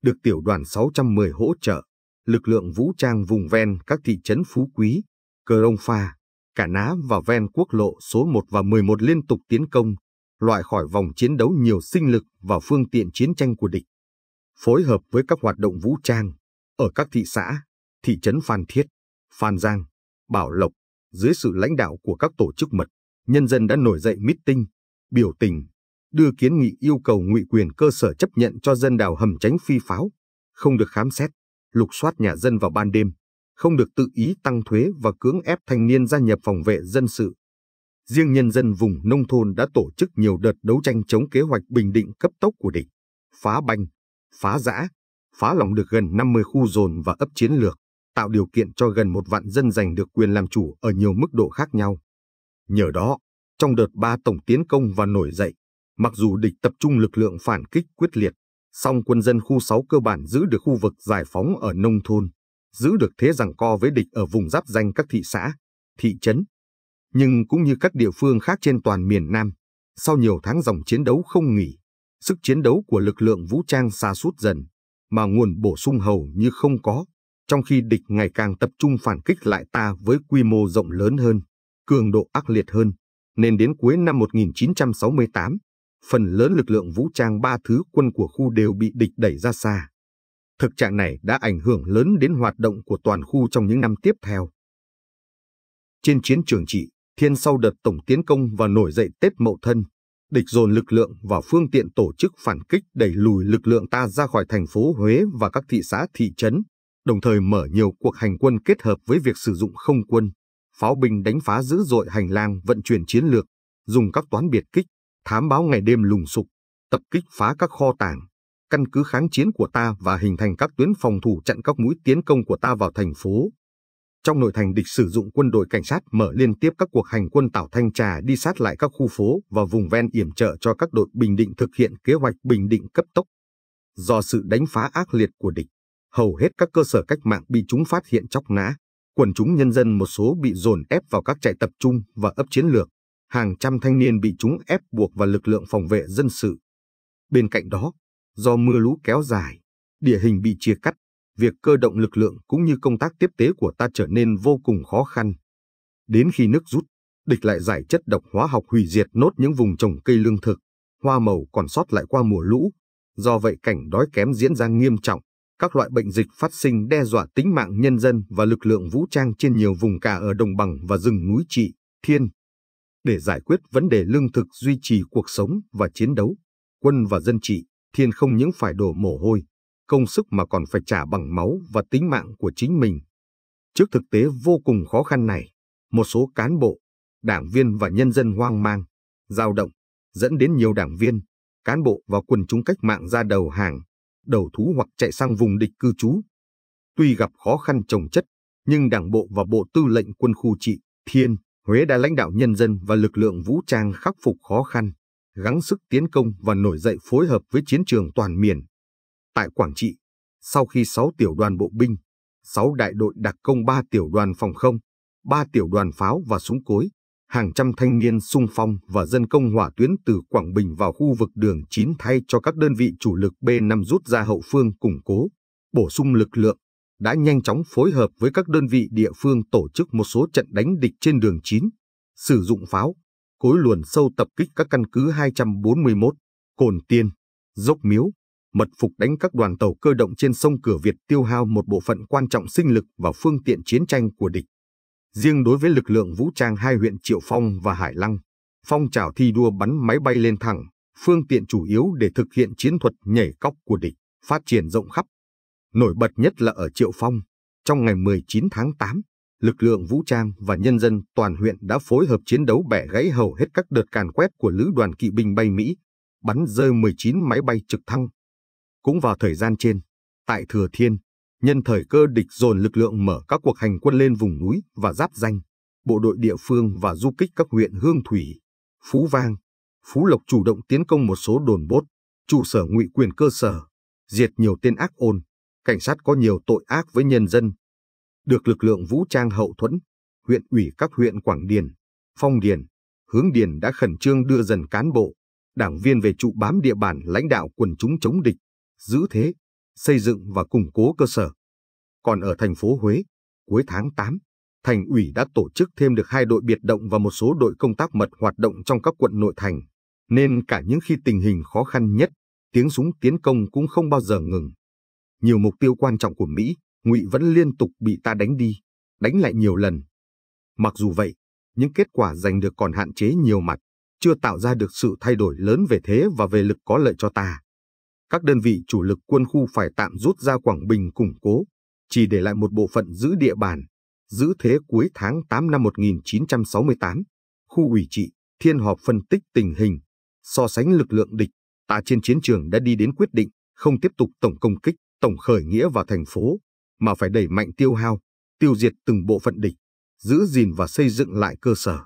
được tiểu đoàn 610 hỗ trợ, lực lượng vũ trang vùng ven các thị trấn Phú Quý, Cờ Rông Pha, Cả Ná và ven quốc lộ số 1 và 11 liên tục tiến công, loại khỏi vòng chiến đấu nhiều sinh lực và phương tiện chiến tranh của địch. Phối hợp với các hoạt động vũ trang ở các thị xã, thị trấn Phan Thiết, Phan Giang, Bảo Lộc, dưới sự lãnh đạo của các tổ chức mật, nhân dân đã nổi dậy mít tinh, biểu tình, đưa kiến nghị yêu cầu ngụy quyền cơ sở chấp nhận cho dân đào hầm tránh phi pháo, không được khám xét, lục soát nhà dân vào ban đêm, không được tự ý tăng thuế và cưỡng ép thanh niên gia nhập phòng vệ dân sự. Riêng nhân dân vùng nông thôn đã tổ chức nhiều đợt đấu tranh chống kế hoạch bình định cấp tốc của địch, phá banh, phá giã, phá lỏng được gần 50 khu dồn và ấp chiến lược, tạo điều kiện cho gần một vạn dân giành được quyền làm chủ ở nhiều mức độ khác nhau. Nhờ đó, trong đợt ba tổng tiến công và nổi dậy, Mặc dù địch tập trung lực lượng phản kích quyết liệt, song quân dân khu 6 cơ bản giữ được khu vực giải phóng ở nông thôn, giữ được thế rằng co với địch ở vùng giáp danh các thị xã, thị trấn. Nhưng cũng như các địa phương khác trên toàn miền Nam, sau nhiều tháng dòng chiến đấu không nghỉ, sức chiến đấu của lực lượng vũ trang xa suốt dần, mà nguồn bổ sung hầu như không có, trong khi địch ngày càng tập trung phản kích lại ta với quy mô rộng lớn hơn, cường độ ác liệt hơn, nên đến cuối năm 1968, phần lớn lực lượng vũ trang ba thứ quân của khu đều bị địch đẩy ra xa. Thực trạng này đã ảnh hưởng lớn đến hoạt động của toàn khu trong những năm tiếp theo. Trên chiến trường trị, thiên sau đợt tổng tiến công và nổi dậy Tết Mậu Thân, địch dồn lực lượng và phương tiện tổ chức phản kích đẩy lùi lực lượng ta ra khỏi thành phố Huế và các thị xã thị trấn, đồng thời mở nhiều cuộc hành quân kết hợp với việc sử dụng không quân, pháo binh đánh phá dữ dội hành lang vận chuyển chiến lược, dùng các toán biệt kích thám báo ngày đêm lùng sục, tập kích phá các kho tàng, căn cứ kháng chiến của ta và hình thành các tuyến phòng thủ chặn các mũi tiến công của ta vào thành phố. Trong nội thành địch sử dụng quân đội cảnh sát mở liên tiếp các cuộc hành quân tảo thanh trà đi sát lại các khu phố và vùng ven yểm trợ cho các đội Bình Định thực hiện kế hoạch Bình Định cấp tốc. Do sự đánh phá ác liệt của địch, hầu hết các cơ sở cách mạng bị chúng phát hiện chóc nã, quần chúng nhân dân một số bị dồn ép vào các trại tập trung và ấp chiến lược hàng trăm thanh niên bị chúng ép buộc vào lực lượng phòng vệ dân sự. Bên cạnh đó, do mưa lũ kéo dài, địa hình bị chia cắt, việc cơ động lực lượng cũng như công tác tiếp tế của ta trở nên vô cùng khó khăn. Đến khi nước rút, địch lại giải chất độc hóa học hủy diệt nốt những vùng trồng cây lương thực, hoa màu còn sót lại qua mùa lũ. Do vậy cảnh đói kém diễn ra nghiêm trọng, các loại bệnh dịch phát sinh đe dọa tính mạng nhân dân và lực lượng vũ trang trên nhiều vùng cả ở đồng bằng và rừng núi trị, thiên, để giải quyết vấn đề lương thực duy trì cuộc sống và chiến đấu, quân và dân trị, Thiên không những phải đổ mồ hôi, công sức mà còn phải trả bằng máu và tính mạng của chính mình. Trước thực tế vô cùng khó khăn này, một số cán bộ, đảng viên và nhân dân hoang mang, dao động, dẫn đến nhiều đảng viên, cán bộ và quần chúng cách mạng ra đầu hàng, đầu thú hoặc chạy sang vùng địch cư trú. Tuy gặp khó khăn trồng chất, nhưng đảng bộ và bộ tư lệnh quân khu trị, Thiên Huế đã lãnh đạo nhân dân và lực lượng vũ trang khắc phục khó khăn, gắng sức tiến công và nổi dậy phối hợp với chiến trường toàn miền. Tại Quảng Trị, sau khi 6 tiểu đoàn bộ binh, 6 đại đội đặc công 3 tiểu đoàn phòng không, 3 tiểu đoàn pháo và súng cối, hàng trăm thanh niên sung phong và dân công hỏa tuyến từ Quảng Bình vào khu vực đường 9 thay cho các đơn vị chủ lực B5 rút ra hậu phương củng cố, bổ sung lực lượng, đã nhanh chóng phối hợp với các đơn vị địa phương tổ chức một số trận đánh địch trên đường 9, sử dụng pháo, cối luồn sâu tập kích các căn cứ 241, Cồn Tiên, Dốc Miếu, mật phục đánh các đoàn tàu cơ động trên sông Cửa Việt tiêu hao một bộ phận quan trọng sinh lực và phương tiện chiến tranh của địch. Riêng đối với lực lượng vũ trang hai huyện Triệu Phong và Hải Lăng, phong trào thi đua bắn máy bay lên thẳng, phương tiện chủ yếu để thực hiện chiến thuật nhảy cóc của địch, phát triển rộng khắp Nổi bật nhất là ở Triệu Phong, trong ngày 19 tháng 8, lực lượng vũ trang và nhân dân toàn huyện đã phối hợp chiến đấu bẻ gãy hầu hết các đợt càn quét của lữ đoàn kỵ binh bay Mỹ, bắn rơi 19 máy bay trực thăng. Cũng vào thời gian trên, tại Thừa Thiên, nhân thời cơ địch dồn lực lượng mở các cuộc hành quân lên vùng núi và giáp danh, bộ đội địa phương và du kích các huyện Hương Thủy, Phú Vang, Phú Lộc chủ động tiến công một số đồn bốt, trụ sở ngụy quyền cơ sở, diệt nhiều tên ác ôn, cảnh sát có nhiều tội ác với nhân dân. Được lực lượng vũ trang hậu thuẫn, huyện ủy các huyện Quảng Điền, Phong Điền, Hướng Điền đã khẩn trương đưa dần cán bộ, đảng viên về trụ bám địa bàn lãnh đạo quần chúng chống địch, giữ thế, xây dựng và củng cố cơ sở. Còn ở thành phố Huế, cuối tháng 8, thành ủy đã tổ chức thêm được hai đội biệt động và một số đội công tác mật hoạt động trong các quận nội thành, nên cả những khi tình hình khó khăn nhất, tiếng súng tiến công cũng không bao giờ ngừng nhiều mục tiêu quan trọng của Mỹ, Ngụy vẫn liên tục bị ta đánh đi, đánh lại nhiều lần. Mặc dù vậy, những kết quả giành được còn hạn chế nhiều mặt, chưa tạo ra được sự thay đổi lớn về thế và về lực có lợi cho ta. Các đơn vị chủ lực quân khu phải tạm rút ra Quảng Bình củng cố, chỉ để lại một bộ phận giữ địa bàn, giữ thế cuối tháng 8 năm 1968, khu ủy trị, thiên họp phân tích tình hình, so sánh lực lượng địch, ta trên chiến trường đã đi đến quyết định không tiếp tục tổng công kích, tổng khởi nghĩa vào thành phố, mà phải đẩy mạnh tiêu hao, tiêu diệt từng bộ phận địch, giữ gìn và xây dựng lại cơ sở,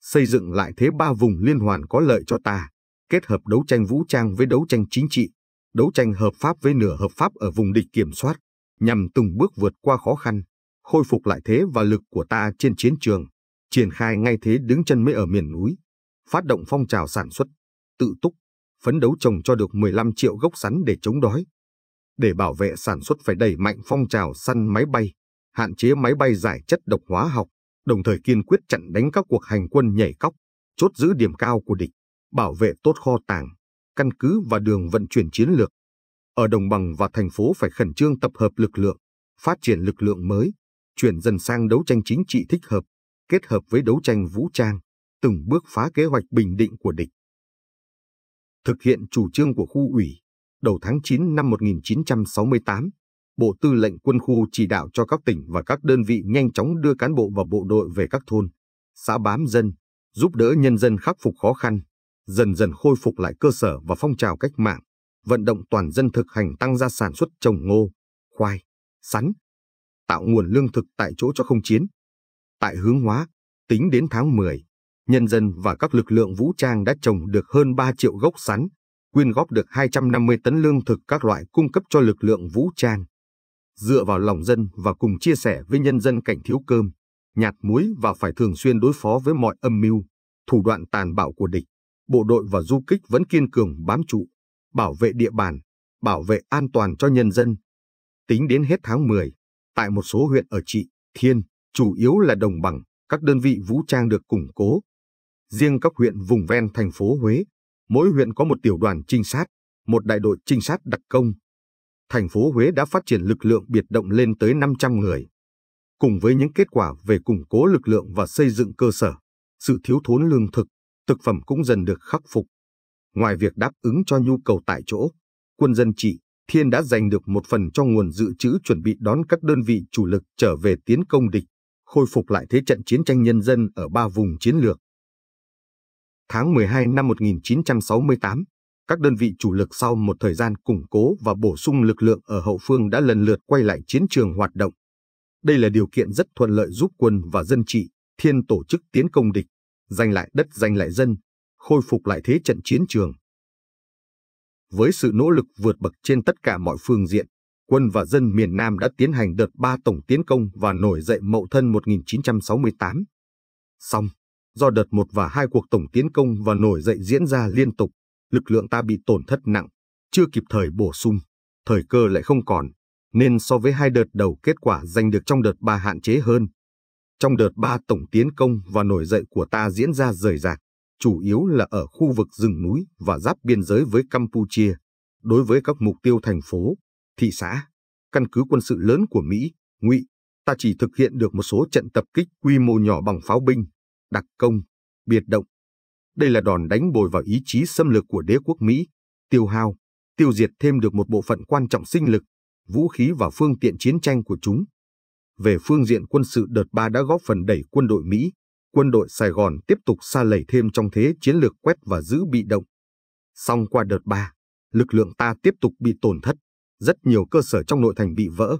xây dựng lại thế ba vùng liên hoàn có lợi cho ta, kết hợp đấu tranh vũ trang với đấu tranh chính trị, đấu tranh hợp pháp với nửa hợp pháp ở vùng địch kiểm soát, nhằm từng bước vượt qua khó khăn, khôi phục lại thế và lực của ta trên chiến trường, triển khai ngay thế đứng chân mới ở miền núi, phát động phong trào sản xuất, tự túc, phấn đấu trồng cho được 15 triệu gốc sắn để chống đói, để bảo vệ sản xuất phải đẩy mạnh phong trào săn máy bay, hạn chế máy bay giải chất độc hóa học, đồng thời kiên quyết chặn đánh các cuộc hành quân nhảy cóc, chốt giữ điểm cao của địch, bảo vệ tốt kho tàng, căn cứ và đường vận chuyển chiến lược. Ở đồng bằng và thành phố phải khẩn trương tập hợp lực lượng, phát triển lực lượng mới, chuyển dần sang đấu tranh chính trị thích hợp, kết hợp với đấu tranh vũ trang, từng bước phá kế hoạch bình định của địch. Thực hiện chủ trương của khu ủy, đầu tháng 9 năm 1968, Bộ Tư lệnh Quân khu chỉ đạo cho các tỉnh và các đơn vị nhanh chóng đưa cán bộ và bộ đội về các thôn, xã bám dân, giúp đỡ nhân dân khắc phục khó khăn, dần dần khôi phục lại cơ sở và phong trào cách mạng, vận động toàn dân thực hành tăng gia sản xuất trồng ngô, khoai, sắn, tạo nguồn lương thực tại chỗ cho không chiến. Tại hướng hóa, tính đến tháng 10, nhân dân và các lực lượng vũ trang đã trồng được hơn 3 triệu gốc sắn, quyên góp được 250 tấn lương thực các loại cung cấp cho lực lượng vũ trang. Dựa vào lòng dân và cùng chia sẻ với nhân dân cảnh thiếu cơm, nhạt muối và phải thường xuyên đối phó với mọi âm mưu, thủ đoạn tàn bạo của địch, bộ đội và du kích vẫn kiên cường bám trụ, bảo vệ địa bàn, bảo vệ an toàn cho nhân dân. Tính đến hết tháng 10, tại một số huyện ở Trị, Thiên, chủ yếu là đồng bằng, các đơn vị vũ trang được củng cố. Riêng các huyện vùng ven thành phố Huế, Mỗi huyện có một tiểu đoàn trinh sát, một đại đội trinh sát đặc công. Thành phố Huế đã phát triển lực lượng biệt động lên tới 500 người. Cùng với những kết quả về củng cố lực lượng và xây dựng cơ sở, sự thiếu thốn lương thực, thực phẩm cũng dần được khắc phục. Ngoài việc đáp ứng cho nhu cầu tại chỗ, quân dân trị, Thiên đã giành được một phần cho nguồn dự trữ chuẩn bị đón các đơn vị chủ lực trở về tiến công địch, khôi phục lại thế trận chiến tranh nhân dân ở ba vùng chiến lược tháng 12 năm 1968, các đơn vị chủ lực sau một thời gian củng cố và bổ sung lực lượng ở hậu phương đã lần lượt quay lại chiến trường hoạt động. Đây là điều kiện rất thuận lợi giúp quân và dân trị, thiên tổ chức tiến công địch, giành lại đất giành lại dân, khôi phục lại thế trận chiến trường. Với sự nỗ lực vượt bậc trên tất cả mọi phương diện, quân và dân miền Nam đã tiến hành đợt 3 tổng tiến công và nổi dậy Mậu Thân 1968. Xong, Do đợt một và hai cuộc tổng tiến công và nổi dậy diễn ra liên tục, lực lượng ta bị tổn thất nặng, chưa kịp thời bổ sung, thời cơ lại không còn, nên so với hai đợt đầu kết quả giành được trong đợt ba hạn chế hơn. Trong đợt ba tổng tiến công và nổi dậy của ta diễn ra rời rạc, chủ yếu là ở khu vực rừng núi và giáp biên giới với Campuchia. Đối với các mục tiêu thành phố, thị xã, căn cứ quân sự lớn của Mỹ, Ngụy, ta chỉ thực hiện được một số trận tập kích quy mô nhỏ bằng pháo binh, đặc công, biệt động. Đây là đòn đánh bồi vào ý chí xâm lược của đế quốc Mỹ, tiêu hao, tiêu diệt thêm được một bộ phận quan trọng sinh lực, vũ khí và phương tiện chiến tranh của chúng. Về phương diện quân sự đợt 3 đã góp phần đẩy quân đội Mỹ, quân đội Sài Gòn tiếp tục xa lầy thêm trong thế chiến lược quét và giữ bị động. Song qua đợt 3, lực lượng ta tiếp tục bị tổn thất, rất nhiều cơ sở trong nội thành bị vỡ,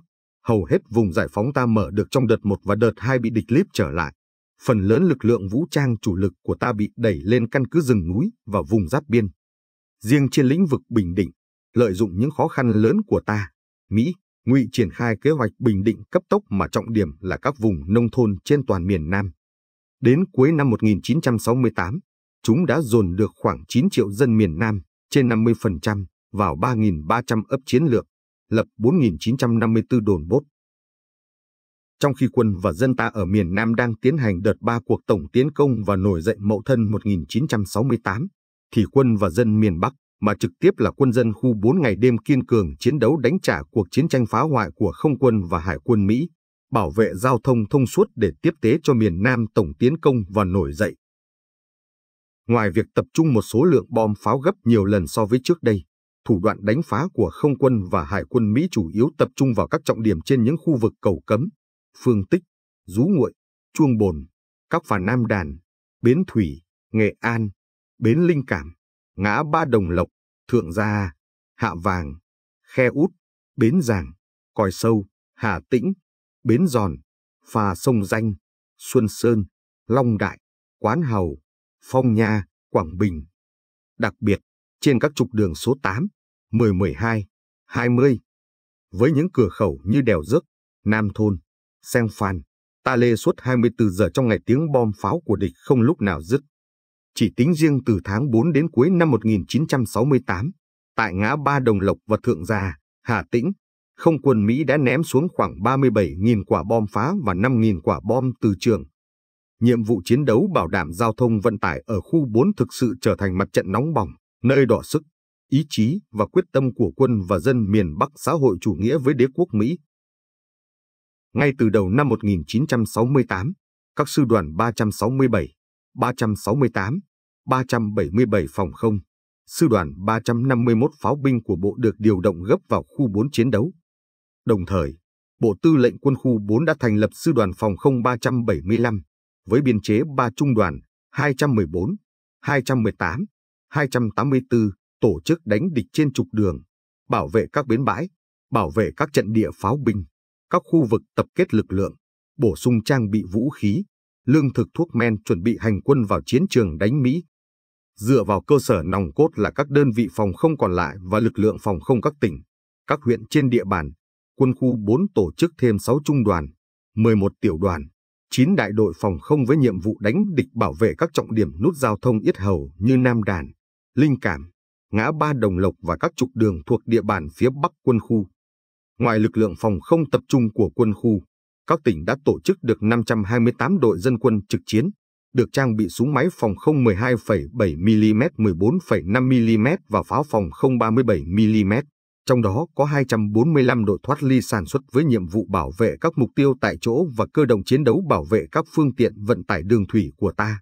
hầu hết vùng giải phóng ta mở được trong đợt 1 và đợt 2 bị địch líp trở lại phần lớn lực lượng vũ trang chủ lực của ta bị đẩy lên căn cứ rừng núi và vùng giáp biên. Riêng trên lĩnh vực bình định, lợi dụng những khó khăn lớn của ta, Mỹ, Ngụy triển khai kế hoạch bình định cấp tốc mà trọng điểm là các vùng nông thôn trên toàn miền Nam. Đến cuối năm 1968, chúng đã dồn được khoảng 9 triệu dân miền Nam, trên 50%, vào 3.300 ấp chiến lược, lập 4.954 đồn bốt trong khi quân và dân ta ở miền Nam đang tiến hành đợt ba cuộc tổng tiến công và nổi dậy mậu thân 1968, thì quân và dân miền Bắc, mà trực tiếp là quân dân khu 4 ngày đêm kiên cường chiến đấu đánh trả cuộc chiến tranh phá hoại của không quân và hải quân Mỹ, bảo vệ giao thông thông suốt để tiếp tế cho miền Nam tổng tiến công và nổi dậy. Ngoài việc tập trung một số lượng bom pháo gấp nhiều lần so với trước đây, thủ đoạn đánh phá của không quân và hải quân Mỹ chủ yếu tập trung vào các trọng điểm trên những khu vực cầu cấm, Phương Tích, Rú Nguội, Chuông Bồn, các phà Nam Đàn, Bến Thủy, Nghệ An, Bến Linh Cảm, Ngã Ba Đồng Lộc, Thượng Gia, Hạ Vàng, Khe Út, Bến Giàng, Còi Sâu, Hà Tĩnh, Bến Giòn, Phà Sông Danh, Xuân Sơn, Long Đại, Quán Hầu, Phong Nha, Quảng Bình. Đặc biệt, trên các trục đường số 8, 10, 12, 20, với những cửa khẩu như Đèo Dốc, Nam Thôn, Seng Phan, ta lê suốt 24 giờ trong ngày tiếng bom pháo của địch không lúc nào dứt. Chỉ tính riêng từ tháng 4 đến cuối năm 1968, tại ngã Ba Đồng Lộc và Thượng Gia, Hà Tĩnh, không quân Mỹ đã ném xuống khoảng 37.000 quả bom phá và 5.000 quả bom từ trường. Nhiệm vụ chiến đấu bảo đảm giao thông vận tải ở khu 4 thực sự trở thành mặt trận nóng bỏng, nơi đỏ sức, ý chí và quyết tâm của quân và dân miền Bắc xã hội chủ nghĩa với đế quốc Mỹ. Ngay từ đầu năm 1968, các sư đoàn 367, 368, 377 phòng không, sư đoàn 351 pháo binh của bộ được điều động gấp vào khu 4 chiến đấu. Đồng thời, Bộ Tư lệnh Quân khu 4 đã thành lập Sư đoàn Phòng không 375 với biên chế 3 trung đoàn 214, 218, 284 tổ chức đánh địch trên trục đường, bảo vệ các bến bãi, bảo vệ các trận địa pháo binh các khu vực tập kết lực lượng, bổ sung trang bị vũ khí, lương thực thuốc men chuẩn bị hành quân vào chiến trường đánh Mỹ. Dựa vào cơ sở nòng cốt là các đơn vị phòng không còn lại và lực lượng phòng không các tỉnh, các huyện trên địa bàn, quân khu 4 tổ chức thêm 6 trung đoàn, 11 tiểu đoàn, 9 đại đội phòng không với nhiệm vụ đánh địch bảo vệ các trọng điểm nút giao thông yết hầu như Nam Đàn, Linh Cảm, ngã ba Đồng Lộc và các trục đường thuộc địa bàn phía bắc quân khu. Ngoài lực lượng phòng không tập trung của quân khu, các tỉnh đã tổ chức được 528 đội dân quân trực chiến, được trang bị súng máy phòng không 12,7mm, 14,5mm và pháo phòng không 37mm. Trong đó có 245 đội thoát ly sản xuất với nhiệm vụ bảo vệ các mục tiêu tại chỗ và cơ động chiến đấu bảo vệ các phương tiện vận tải đường thủy của ta.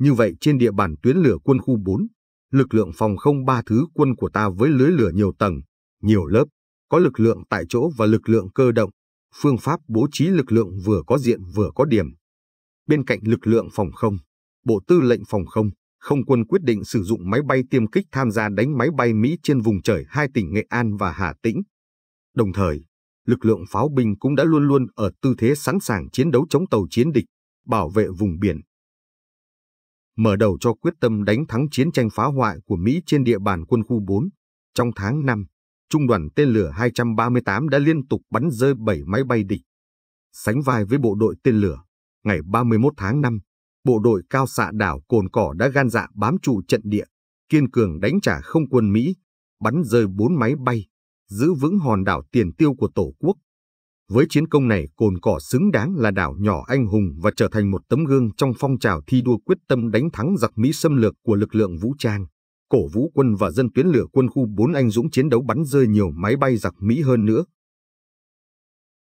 Như vậy trên địa bàn tuyến lửa quân khu 4, lực lượng phòng không ba thứ quân của ta với lưới lửa nhiều tầng, nhiều lớp, có lực lượng tại chỗ và lực lượng cơ động, phương pháp bố trí lực lượng vừa có diện vừa có điểm. Bên cạnh lực lượng phòng không, Bộ Tư lệnh Phòng không, không quân quyết định sử dụng máy bay tiêm kích tham gia đánh máy bay Mỹ trên vùng trời hai tỉnh Nghệ An và Hà Tĩnh. Đồng thời, lực lượng pháo binh cũng đã luôn luôn ở tư thế sẵn sàng chiến đấu chống tàu chiến địch, bảo vệ vùng biển. Mở đầu cho quyết tâm đánh thắng chiến tranh phá hoại của Mỹ trên địa bàn quân khu 4, trong tháng 5, trung đoàn tên lửa 238 đã liên tục bắn rơi 7 máy bay địch. Sánh vai với bộ đội tên lửa, ngày 31 tháng 5, bộ đội cao xạ đảo Cồn Cỏ đã gan dạ bám trụ trận địa, kiên cường đánh trả không quân Mỹ, bắn rơi 4 máy bay, giữ vững hòn đảo tiền tiêu của Tổ quốc. Với chiến công này, Cồn Cỏ xứng đáng là đảo nhỏ anh hùng và trở thành một tấm gương trong phong trào thi đua quyết tâm đánh thắng giặc Mỹ xâm lược của lực lượng vũ trang cổ vũ quân và dân tuyến lửa quân khu 4 anh dũng chiến đấu bắn rơi nhiều máy bay giặc Mỹ hơn nữa.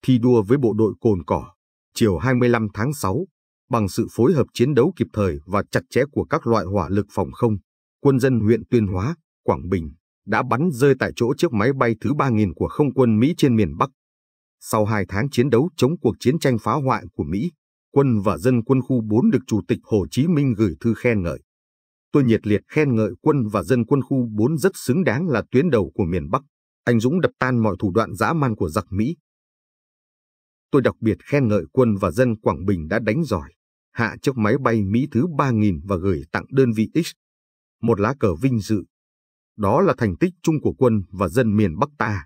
Thi đua với bộ đội cồn cỏ, chiều 25 tháng 6, bằng sự phối hợp chiến đấu kịp thời và chặt chẽ của các loại hỏa lực phòng không, quân dân huyện Tuyên Hóa, Quảng Bình đã bắn rơi tại chỗ chiếc máy bay thứ 3.000 của không quân Mỹ trên miền Bắc. Sau 2 tháng chiến đấu chống cuộc chiến tranh phá hoại của Mỹ, quân và dân quân khu 4 được Chủ tịch Hồ Chí Minh gửi thư khen ngợi. Tôi nhiệt liệt khen ngợi quân và dân quân khu 4 rất xứng đáng là tuyến đầu của miền Bắc. Anh Dũng đập tan mọi thủ đoạn dã man của giặc Mỹ. Tôi đặc biệt khen ngợi quân và dân Quảng Bình đã đánh giỏi, hạ chiếc máy bay Mỹ thứ 3.000 và gửi tặng đơn vị X một lá cờ vinh dự. Đó là thành tích chung của quân và dân miền Bắc ta.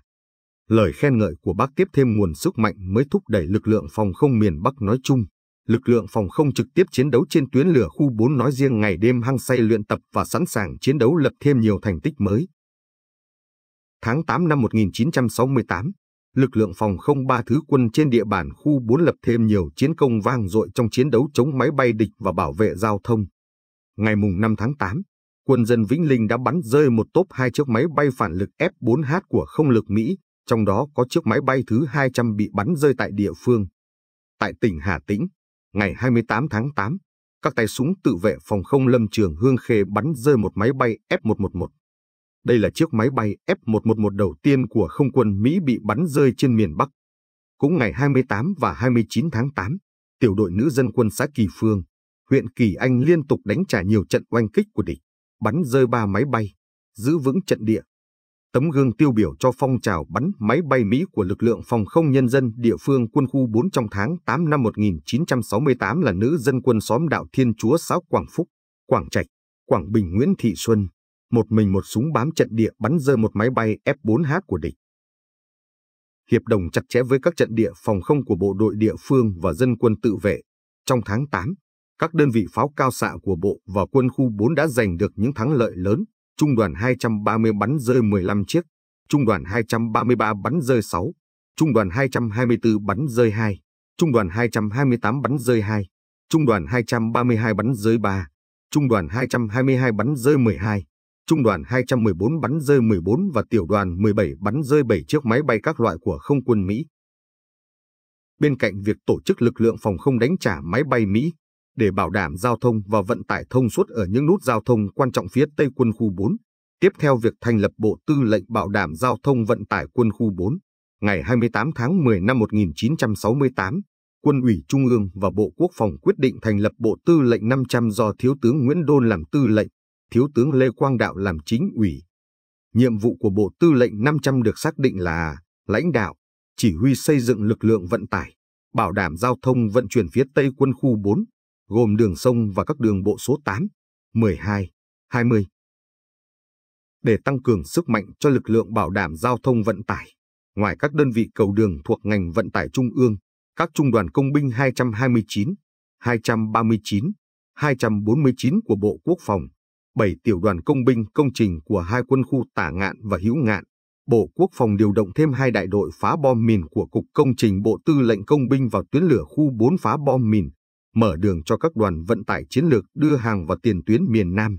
Lời khen ngợi của bác tiếp thêm nguồn sức mạnh mới thúc đẩy lực lượng phòng không miền Bắc nói chung lực lượng phòng không trực tiếp chiến đấu trên tuyến lửa khu 4 nói riêng ngày đêm hăng say luyện tập và sẵn sàng chiến đấu lập thêm nhiều thành tích mới. Tháng 8 năm 1968, lực lượng phòng không ba thứ quân trên địa bàn khu 4 lập thêm nhiều chiến công vang dội trong chiến đấu chống máy bay địch và bảo vệ giao thông. Ngày mùng 5 tháng 8, quân dân Vĩnh Linh đã bắn rơi một tốp hai chiếc máy bay phản lực F-4H của không lực Mỹ, trong đó có chiếc máy bay thứ 200 bị bắn rơi tại địa phương. Tại tỉnh Hà Tĩnh, ngày 28 tháng 8, các tay súng tự vệ phòng không lâm trường Hương Khê bắn rơi một máy bay F-111. Đây là chiếc máy bay F-111 đầu tiên của không quân Mỹ bị bắn rơi trên miền Bắc. Cũng ngày 28 và 29 tháng 8, tiểu đội nữ dân quân xã Kỳ Phương, huyện Kỳ Anh liên tục đánh trả nhiều trận oanh kích của địch, bắn rơi ba máy bay, giữ vững trận địa, tấm gương tiêu biểu cho phong trào bắn máy bay Mỹ của lực lượng phòng không nhân dân địa phương quân khu 4 trong tháng 8 năm 1968 là nữ dân quân xóm đạo Thiên Chúa xã Quảng Phúc, Quảng Trạch, Quảng Bình Nguyễn Thị Xuân, một mình một súng bám trận địa bắn rơi một máy bay F-4H của địch. Hiệp đồng chặt chẽ với các trận địa phòng không của bộ đội địa phương và dân quân tự vệ, trong tháng 8, các đơn vị pháo cao xạ của bộ và quân khu 4 đã giành được những thắng lợi lớn trung đoàn 230 bắn rơi 15 chiếc, trung đoàn 233 bắn rơi 6, trung đoàn 224 bắn rơi 2, trung đoàn 228 bắn rơi 2, trung đoàn 232 bắn rơi 3, trung đoàn 222 bắn rơi 12, trung đoàn 214 bắn rơi 14 và tiểu đoàn 17 bắn rơi 7 chiếc máy bay các loại của không quân Mỹ. Bên cạnh việc tổ chức lực lượng phòng không đánh trả máy bay Mỹ, để bảo đảm giao thông và vận tải thông suốt ở những nút giao thông quan trọng phía Tây quân khu 4. Tiếp theo việc thành lập Bộ Tư lệnh Bảo đảm Giao thông Vận tải quân khu 4, ngày 28 tháng 10 năm 1968, Quân ủy Trung ương và Bộ Quốc phòng quyết định thành lập Bộ Tư lệnh 500 do Thiếu tướng Nguyễn Đôn làm tư lệnh, Thiếu tướng Lê Quang Đạo làm chính ủy. Nhiệm vụ của Bộ Tư lệnh 500 được xác định là lãnh đạo, chỉ huy xây dựng lực lượng vận tải, bảo đảm giao thông vận chuyển phía Tây quân khu 4, gồm đường sông và các đường bộ số 8, 12, 20. Để tăng cường sức mạnh cho lực lượng bảo đảm giao thông vận tải, ngoài các đơn vị cầu đường thuộc ngành vận tải trung ương, các trung đoàn công binh 229, 239, 249 của Bộ Quốc phòng, 7 tiểu đoàn công binh công trình của hai quân khu Tả Ngạn và Hữu Ngạn, Bộ Quốc phòng điều động thêm hai đại đội phá bom mìn của Cục Công trình Bộ Tư lệnh Công binh vào tuyến lửa khu 4 phá bom mìn, mở đường cho các đoàn vận tải chiến lược đưa hàng vào tiền tuyến miền Nam.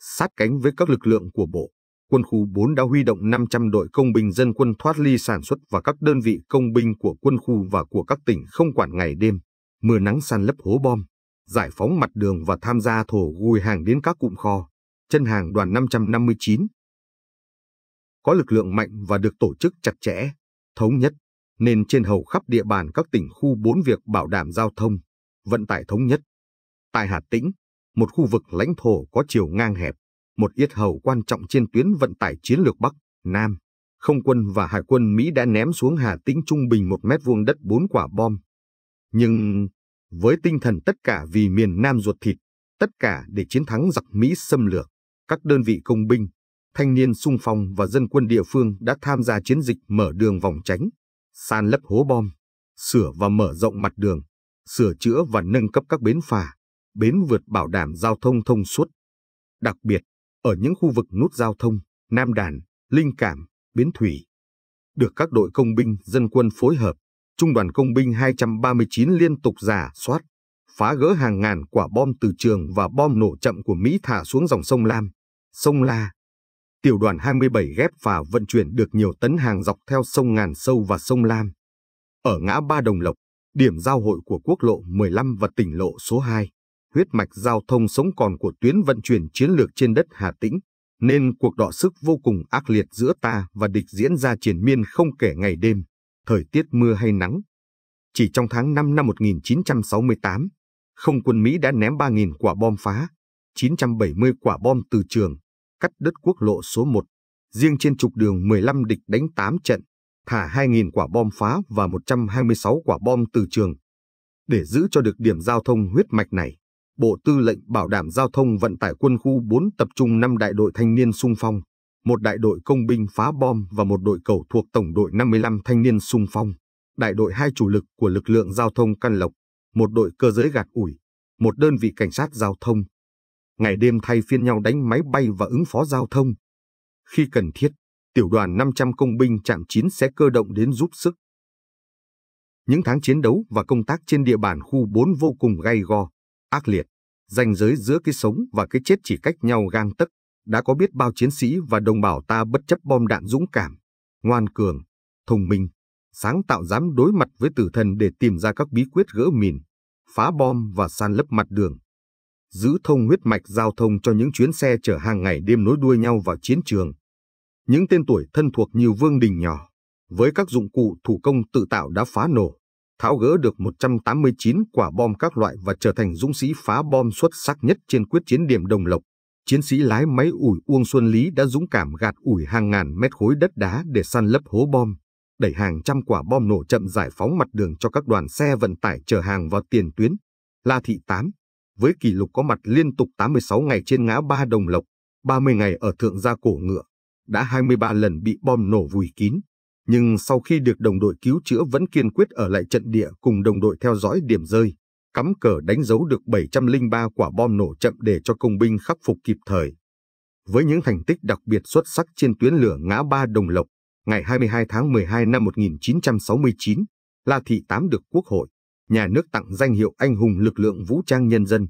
Sát cánh với các lực lượng của Bộ, quân khu 4 đã huy động 500 đội công binh dân quân thoát ly sản xuất và các đơn vị công binh của quân khu và của các tỉnh không quản ngày đêm, mưa nắng san lấp hố bom, giải phóng mặt đường và tham gia thổ gùi hàng đến các cụm kho, chân hàng đoàn 559. Có lực lượng mạnh và được tổ chức chặt chẽ, thống nhất, nên trên hầu khắp địa bàn các tỉnh khu 4 việc bảo đảm giao thông, vận tải thống nhất. Tại Hà Tĩnh, một khu vực lãnh thổ có chiều ngang hẹp, một yết hầu quan trọng trên tuyến vận tải chiến lược Bắc, Nam. Không quân và hải quân Mỹ đã ném xuống Hà Tĩnh trung bình một mét vuông đất bốn quả bom. Nhưng với tinh thần tất cả vì miền Nam ruột thịt, tất cả để chiến thắng giặc Mỹ xâm lược, các đơn vị công binh, thanh niên sung phong và dân quân địa phương đã tham gia chiến dịch mở đường vòng tránh, san lấp hố bom, sửa và mở rộng mặt đường, sửa chữa và nâng cấp các bến phà, bến vượt bảo đảm giao thông thông suốt. Đặc biệt, ở những khu vực nút giao thông, Nam Đàn, Linh Cảm, Bến Thủy, được các đội công binh dân quân phối hợp, Trung đoàn Công binh 239 liên tục giả soát, phá gỡ hàng ngàn quả bom từ trường và bom nổ chậm của Mỹ thả xuống dòng sông Lam, sông La. Tiểu đoàn 27 ghép và vận chuyển được nhiều tấn hàng dọc theo sông Ngàn Sâu và sông Lam. Ở ngã Ba Đồng Lộc, điểm giao hội của quốc lộ 15 và tỉnh lộ số 2, huyết mạch giao thông sống còn của tuyến vận chuyển chiến lược trên đất Hà Tĩnh, nên cuộc đọ sức vô cùng ác liệt giữa ta và địch diễn ra triển miên không kể ngày đêm, thời tiết mưa hay nắng. Chỉ trong tháng 5 năm 1968, không quân Mỹ đã ném 3.000 quả bom phá, 970 quả bom từ trường, cắt đứt quốc lộ số 1. Riêng trên trục đường 15 địch đánh 8 trận, thả 2.000 quả bom phá và 126 quả bom từ trường. Để giữ cho được điểm giao thông huyết mạch này, Bộ Tư lệnh Bảo đảm Giao thông Vận tải Quân khu 4 tập trung 5 đại đội thanh niên sung phong, một đại đội công binh phá bom và một đội cầu thuộc Tổng đội 55 thanh niên sung phong, đại đội hai chủ lực của lực lượng giao thông Căn Lộc, một đội cơ giới gạt ủi, một đơn vị cảnh sát giao thông. Ngày đêm thay phiên nhau đánh máy bay và ứng phó giao thông. Khi cần thiết, tiểu đoàn 500 công binh trạm 9 sẽ cơ động đến giúp sức. Những tháng chiến đấu và công tác trên địa bàn khu 4 vô cùng gay go, ác liệt, ranh giới giữa cái sống và cái chết chỉ cách nhau gang tấc, đã có biết bao chiến sĩ và đồng bào ta bất chấp bom đạn dũng cảm, ngoan cường, thông minh, sáng tạo dám đối mặt với tử thần để tìm ra các bí quyết gỡ mìn, phá bom và san lấp mặt đường. Giữ thông huyết mạch giao thông cho những chuyến xe chở hàng ngày đêm nối đuôi nhau vào chiến trường, những tên tuổi thân thuộc như Vương Đình Nhỏ, với các dụng cụ thủ công tự tạo đã phá nổ, tháo gỡ được 189 quả bom các loại và trở thành dũng sĩ phá bom xuất sắc nhất trên quyết chiến điểm Đồng Lộc. Chiến sĩ lái máy ủi Uông Xuân Lý đã dũng cảm gạt ủi hàng ngàn mét khối đất đá để săn lấp hố bom, đẩy hàng trăm quả bom nổ chậm giải phóng mặt đường cho các đoàn xe vận tải chở hàng vào tiền tuyến. La Thị Tám, với kỷ lục có mặt liên tục 86 ngày trên ngã ba Đồng Lộc, 30 ngày ở thượng gia cổ ngựa, đã 23 lần bị bom nổ vùi kín, nhưng sau khi được đồng đội cứu chữa vẫn kiên quyết ở lại trận địa cùng đồng đội theo dõi điểm rơi, cắm cờ đánh dấu được 703 quả bom nổ chậm để cho công binh khắc phục kịp thời. Với những thành tích đặc biệt xuất sắc trên tuyến lửa ngã ba Đồng Lộc, ngày 22 tháng 12 năm 1969, La Thị Tám được Quốc hội, nhà nước tặng danh hiệu Anh hùng lực lượng vũ trang nhân dân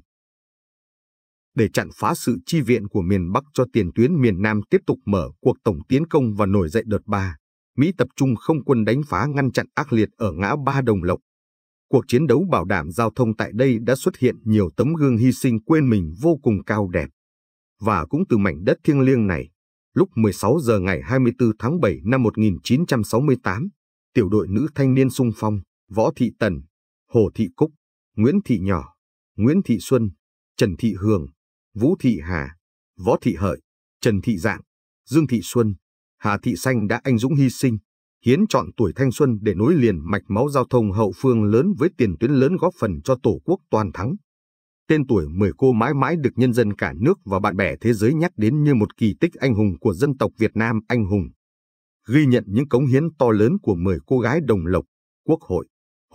để chặn phá sự chi viện của miền Bắc cho tiền tuyến miền Nam tiếp tục mở cuộc tổng tiến công và nổi dậy đợt 3. Mỹ tập trung không quân đánh phá ngăn chặn ác liệt ở ngã ba Đồng Lộc. Cuộc chiến đấu bảo đảm giao thông tại đây đã xuất hiện nhiều tấm gương hy sinh quên mình vô cùng cao đẹp. Và cũng từ mảnh đất thiêng liêng này, lúc 16 giờ ngày 24 tháng 7 năm 1968, tiểu đội nữ thanh niên sung phong, Võ Thị Tần, Hồ Thị Cúc, Nguyễn Thị Nhỏ, Nguyễn Thị Xuân, Trần Thị Hường, Vũ Thị Hà, Võ Thị Hợi, Trần Thị Dạng, Dương Thị Xuân, Hà Thị Xanh đã anh dũng hy sinh, hiến chọn tuổi thanh xuân để nối liền mạch máu giao thông hậu phương lớn với tiền tuyến lớn góp phần cho Tổ quốc toàn thắng. Tên tuổi mười cô mãi mãi được nhân dân cả nước và bạn bè thế giới nhắc đến như một kỳ tích anh hùng của dân tộc Việt Nam anh hùng. Ghi nhận những cống hiến to lớn của mười cô gái đồng lộc, quốc hội.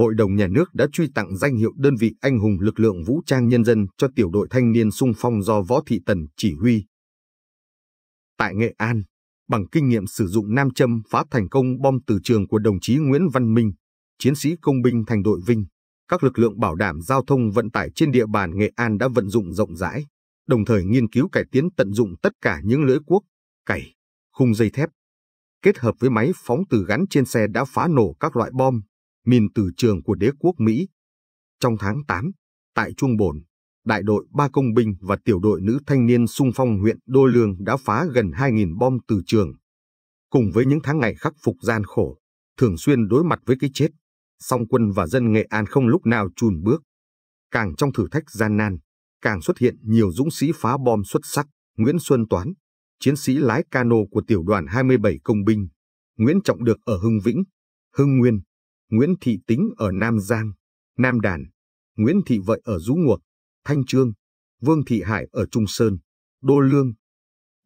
Hội đồng Nhà nước đã truy tặng danh hiệu đơn vị anh hùng lực lượng vũ trang nhân dân cho tiểu đội thanh niên sung phong do Võ Thị Tần chỉ huy. Tại Nghệ An, bằng kinh nghiệm sử dụng nam châm phá thành công bom từ trường của đồng chí Nguyễn Văn Minh, chiến sĩ công binh thành đội Vinh, các lực lượng bảo đảm giao thông vận tải trên địa bàn Nghệ An đã vận dụng rộng rãi, đồng thời nghiên cứu cải tiến tận dụng tất cả những lưỡi cuốc, cày, khung dây thép, kết hợp với máy phóng từ gắn trên xe đã phá nổ các loại bom, miền tử trường của đế quốc Mỹ. Trong tháng 8, tại Trung Bồn, đại đội ba công binh và tiểu đội nữ thanh niên sung phong huyện Đô Lương đã phá gần 2.000 bom từ trường. Cùng với những tháng ngày khắc phục gian khổ, thường xuyên đối mặt với cái chết, song quân và dân Nghệ An không lúc nào chùn bước. Càng trong thử thách gian nan, càng xuất hiện nhiều dũng sĩ phá bom xuất sắc, Nguyễn Xuân Toán, chiến sĩ lái cano của tiểu đoàn 27 công binh, Nguyễn Trọng Được ở Hưng Vĩnh, Hưng Nguyên, Nguyễn Thị Tính ở Nam Giang, Nam Đàn, Nguyễn Thị Vợi ở Dũ Nguộc, Thanh Trương, Vương Thị Hải ở Trung Sơn, Đô Lương.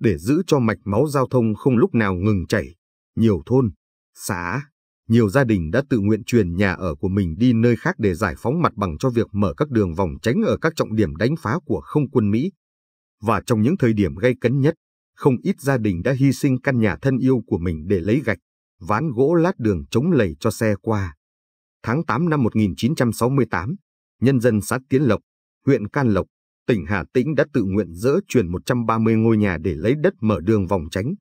Để giữ cho mạch máu giao thông không lúc nào ngừng chảy, nhiều thôn, xã, nhiều gia đình đã tự nguyện chuyển nhà ở của mình đi nơi khác để giải phóng mặt bằng cho việc mở các đường vòng tránh ở các trọng điểm đánh phá của không quân Mỹ. Và trong những thời điểm gây cấn nhất, không ít gia đình đã hy sinh căn nhà thân yêu của mình để lấy gạch, ván gỗ lát đường chống lầy cho xe qua tháng 8 năm 1968, nhân dân xã Tiến Lộc, huyện Can Lộc, tỉnh Hà Tĩnh đã tự nguyện dỡ chuyển 130 ngôi nhà để lấy đất mở đường vòng tránh.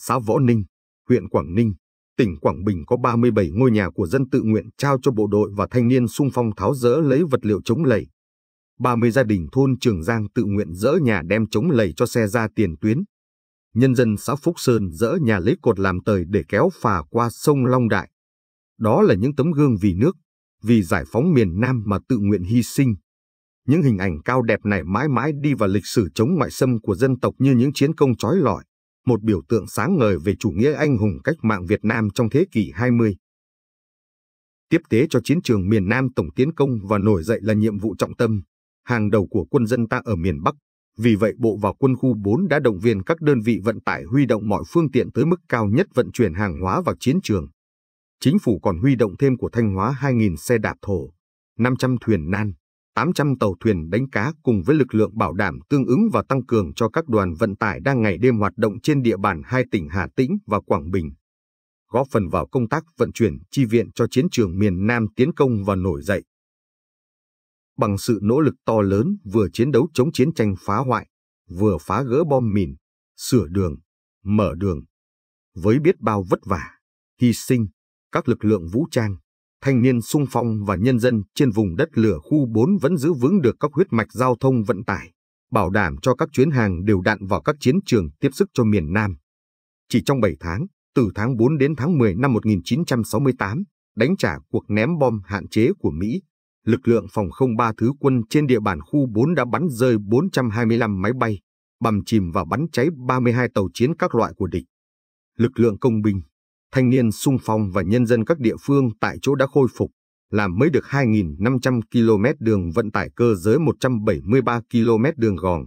Xã Võ Ninh, huyện Quảng Ninh, tỉnh Quảng Bình có 37 ngôi nhà của dân tự nguyện trao cho bộ đội và thanh niên sung phong tháo dỡ lấy vật liệu chống lầy. 30 gia đình thôn Trường Giang tự nguyện dỡ nhà đem chống lầy cho xe ra tiền tuyến. Nhân dân xã Phúc Sơn dỡ nhà lấy cột làm tời để kéo phà qua sông Long Đại. Đó là những tấm gương vì nước, vì giải phóng miền Nam mà tự nguyện hy sinh. Những hình ảnh cao đẹp này mãi mãi đi vào lịch sử chống ngoại xâm của dân tộc như những chiến công trói lọi, một biểu tượng sáng ngời về chủ nghĩa anh hùng cách mạng Việt Nam trong thế kỷ 20. Tiếp tế cho chiến trường miền Nam tổng tiến công và nổi dậy là nhiệm vụ trọng tâm, hàng đầu của quân dân ta ở miền Bắc. Vì vậy Bộ và Quân khu 4 đã động viên các đơn vị vận tải huy động mọi phương tiện tới mức cao nhất vận chuyển hàng hóa vào chiến trường chính phủ còn huy động thêm của Thanh Hóa 2.000 xe đạp thổ, 500 thuyền nan, 800 tàu thuyền đánh cá cùng với lực lượng bảo đảm tương ứng và tăng cường cho các đoàn vận tải đang ngày đêm hoạt động trên địa bàn hai tỉnh Hà Tĩnh và Quảng Bình, góp phần vào công tác vận chuyển chi viện cho chiến trường miền Nam tiến công và nổi dậy. Bằng sự nỗ lực to lớn vừa chiến đấu chống chiến tranh phá hoại, vừa phá gỡ bom mìn, sửa đường, mở đường, với biết bao vất vả, hy sinh, các lực lượng vũ trang, thanh niên sung phong và nhân dân trên vùng đất lửa khu 4 vẫn giữ vững được các huyết mạch giao thông vận tải, bảo đảm cho các chuyến hàng đều đạn vào các chiến trường tiếp sức cho miền Nam. Chỉ trong 7 tháng, từ tháng 4 đến tháng 10 năm 1968, đánh trả cuộc ném bom hạn chế của Mỹ, lực lượng phòng không ba thứ quân trên địa bàn khu 4 đã bắn rơi 425 máy bay, bầm chìm và bắn cháy 32 tàu chiến các loại của địch. Lực lượng công binh, thanh niên sung phong và nhân dân các địa phương tại chỗ đã khôi phục, làm mới được 2.500 km đường vận tải cơ giới 173 km đường gòn.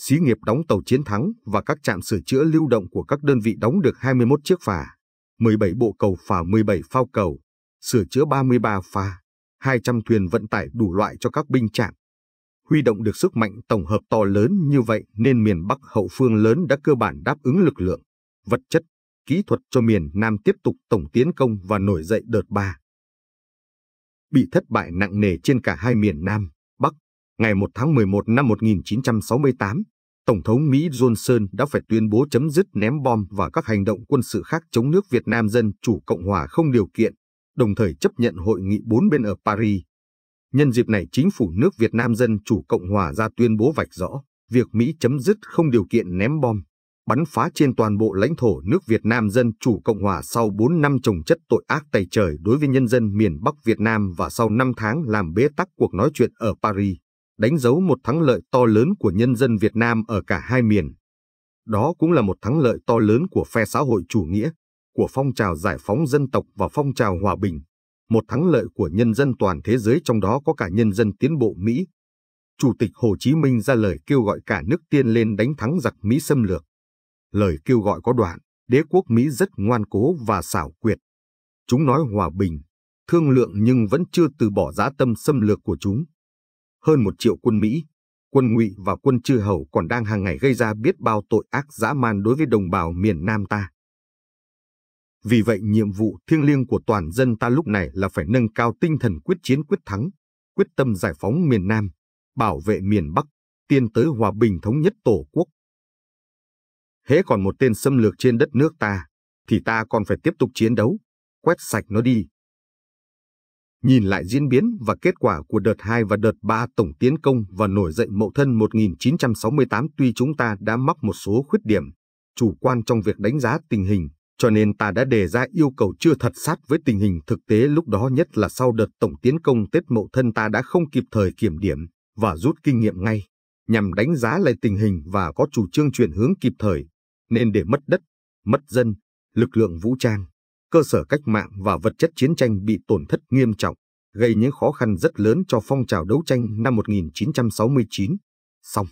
Xí nghiệp đóng tàu chiến thắng và các trạm sửa chữa lưu động của các đơn vị đóng được 21 chiếc phà, 17 bộ cầu phà 17 phao cầu, sửa chữa 33 phà, 200 thuyền vận tải đủ loại cho các binh trạm. Huy động được sức mạnh tổng hợp to lớn như vậy nên miền Bắc hậu phương lớn đã cơ bản đáp ứng lực lượng, vật chất kỹ thuật cho miền Nam tiếp tục tổng tiến công và nổi dậy đợt 3. Bị thất bại nặng nề trên cả hai miền Nam, Bắc, ngày 1 tháng 11 năm 1968, Tổng thống Mỹ Johnson đã phải tuyên bố chấm dứt ném bom và các hành động quân sự khác chống nước Việt Nam Dân Chủ Cộng Hòa không điều kiện, đồng thời chấp nhận hội nghị bốn bên ở Paris. Nhân dịp này chính phủ nước Việt Nam Dân Chủ Cộng Hòa ra tuyên bố vạch rõ việc Mỹ chấm dứt không điều kiện ném bom bắn phá trên toàn bộ lãnh thổ nước Việt Nam Dân Chủ Cộng Hòa sau 4 năm trồng chất tội ác tày trời đối với nhân dân miền Bắc Việt Nam và sau 5 tháng làm bế tắc cuộc nói chuyện ở Paris, đánh dấu một thắng lợi to lớn của nhân dân Việt Nam ở cả hai miền. Đó cũng là một thắng lợi to lớn của phe xã hội chủ nghĩa, của phong trào giải phóng dân tộc và phong trào hòa bình, một thắng lợi của nhân dân toàn thế giới trong đó có cả nhân dân tiến bộ Mỹ. Chủ tịch Hồ Chí Minh ra lời kêu gọi cả nước tiên lên đánh thắng giặc Mỹ xâm lược lời kêu gọi có đoạn, đế quốc Mỹ rất ngoan cố và xảo quyệt. Chúng nói hòa bình, thương lượng nhưng vẫn chưa từ bỏ giá tâm xâm lược của chúng. Hơn một triệu quân Mỹ, quân ngụy và quân chư hầu còn đang hàng ngày gây ra biết bao tội ác dã man đối với đồng bào miền Nam ta. Vì vậy nhiệm vụ thiêng liêng của toàn dân ta lúc này là phải nâng cao tinh thần quyết chiến quyết thắng, quyết tâm giải phóng miền Nam, bảo vệ miền Bắc, tiên tới hòa bình thống nhất Tổ quốc hễ còn một tên xâm lược trên đất nước ta, thì ta còn phải tiếp tục chiến đấu, quét sạch nó đi. Nhìn lại diễn biến và kết quả của đợt 2 và đợt 3 tổng tiến công và nổi dậy mậu thân 1968 tuy chúng ta đã mắc một số khuyết điểm, chủ quan trong việc đánh giá tình hình, cho nên ta đã đề ra yêu cầu chưa thật sát với tình hình thực tế lúc đó nhất là sau đợt tổng tiến công Tết Mậu Thân ta đã không kịp thời kiểm điểm và rút kinh nghiệm ngay, nhằm đánh giá lại tình hình và có chủ trương chuyển hướng kịp thời, nên để mất đất, mất dân, lực lượng vũ trang, cơ sở cách mạng và vật chất chiến tranh bị tổn thất nghiêm trọng, gây những khó khăn rất lớn cho phong trào đấu tranh năm 1969. Song,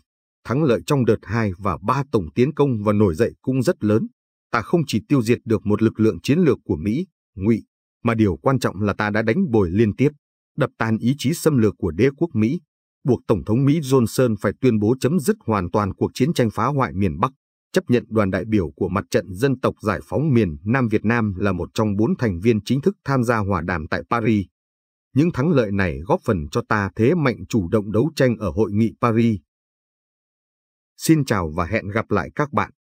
thắng lợi trong đợt 2 và 3 tổng tiến công và nổi dậy cũng rất lớn. Ta không chỉ tiêu diệt được một lực lượng chiến lược của Mỹ, Ngụy, mà điều quan trọng là ta đã đánh bồi liên tiếp, đập tan ý chí xâm lược của đế quốc Mỹ, buộc Tổng thống Mỹ Johnson phải tuyên bố chấm dứt hoàn toàn cuộc chiến tranh phá hoại miền Bắc chấp nhận đoàn đại biểu của Mặt trận Dân tộc Giải phóng miền Nam Việt Nam là một trong bốn thành viên chính thức tham gia hòa đàm tại Paris. Những thắng lợi này góp phần cho ta thế mạnh chủ động đấu tranh ở Hội nghị Paris. Xin chào và hẹn gặp lại các bạn.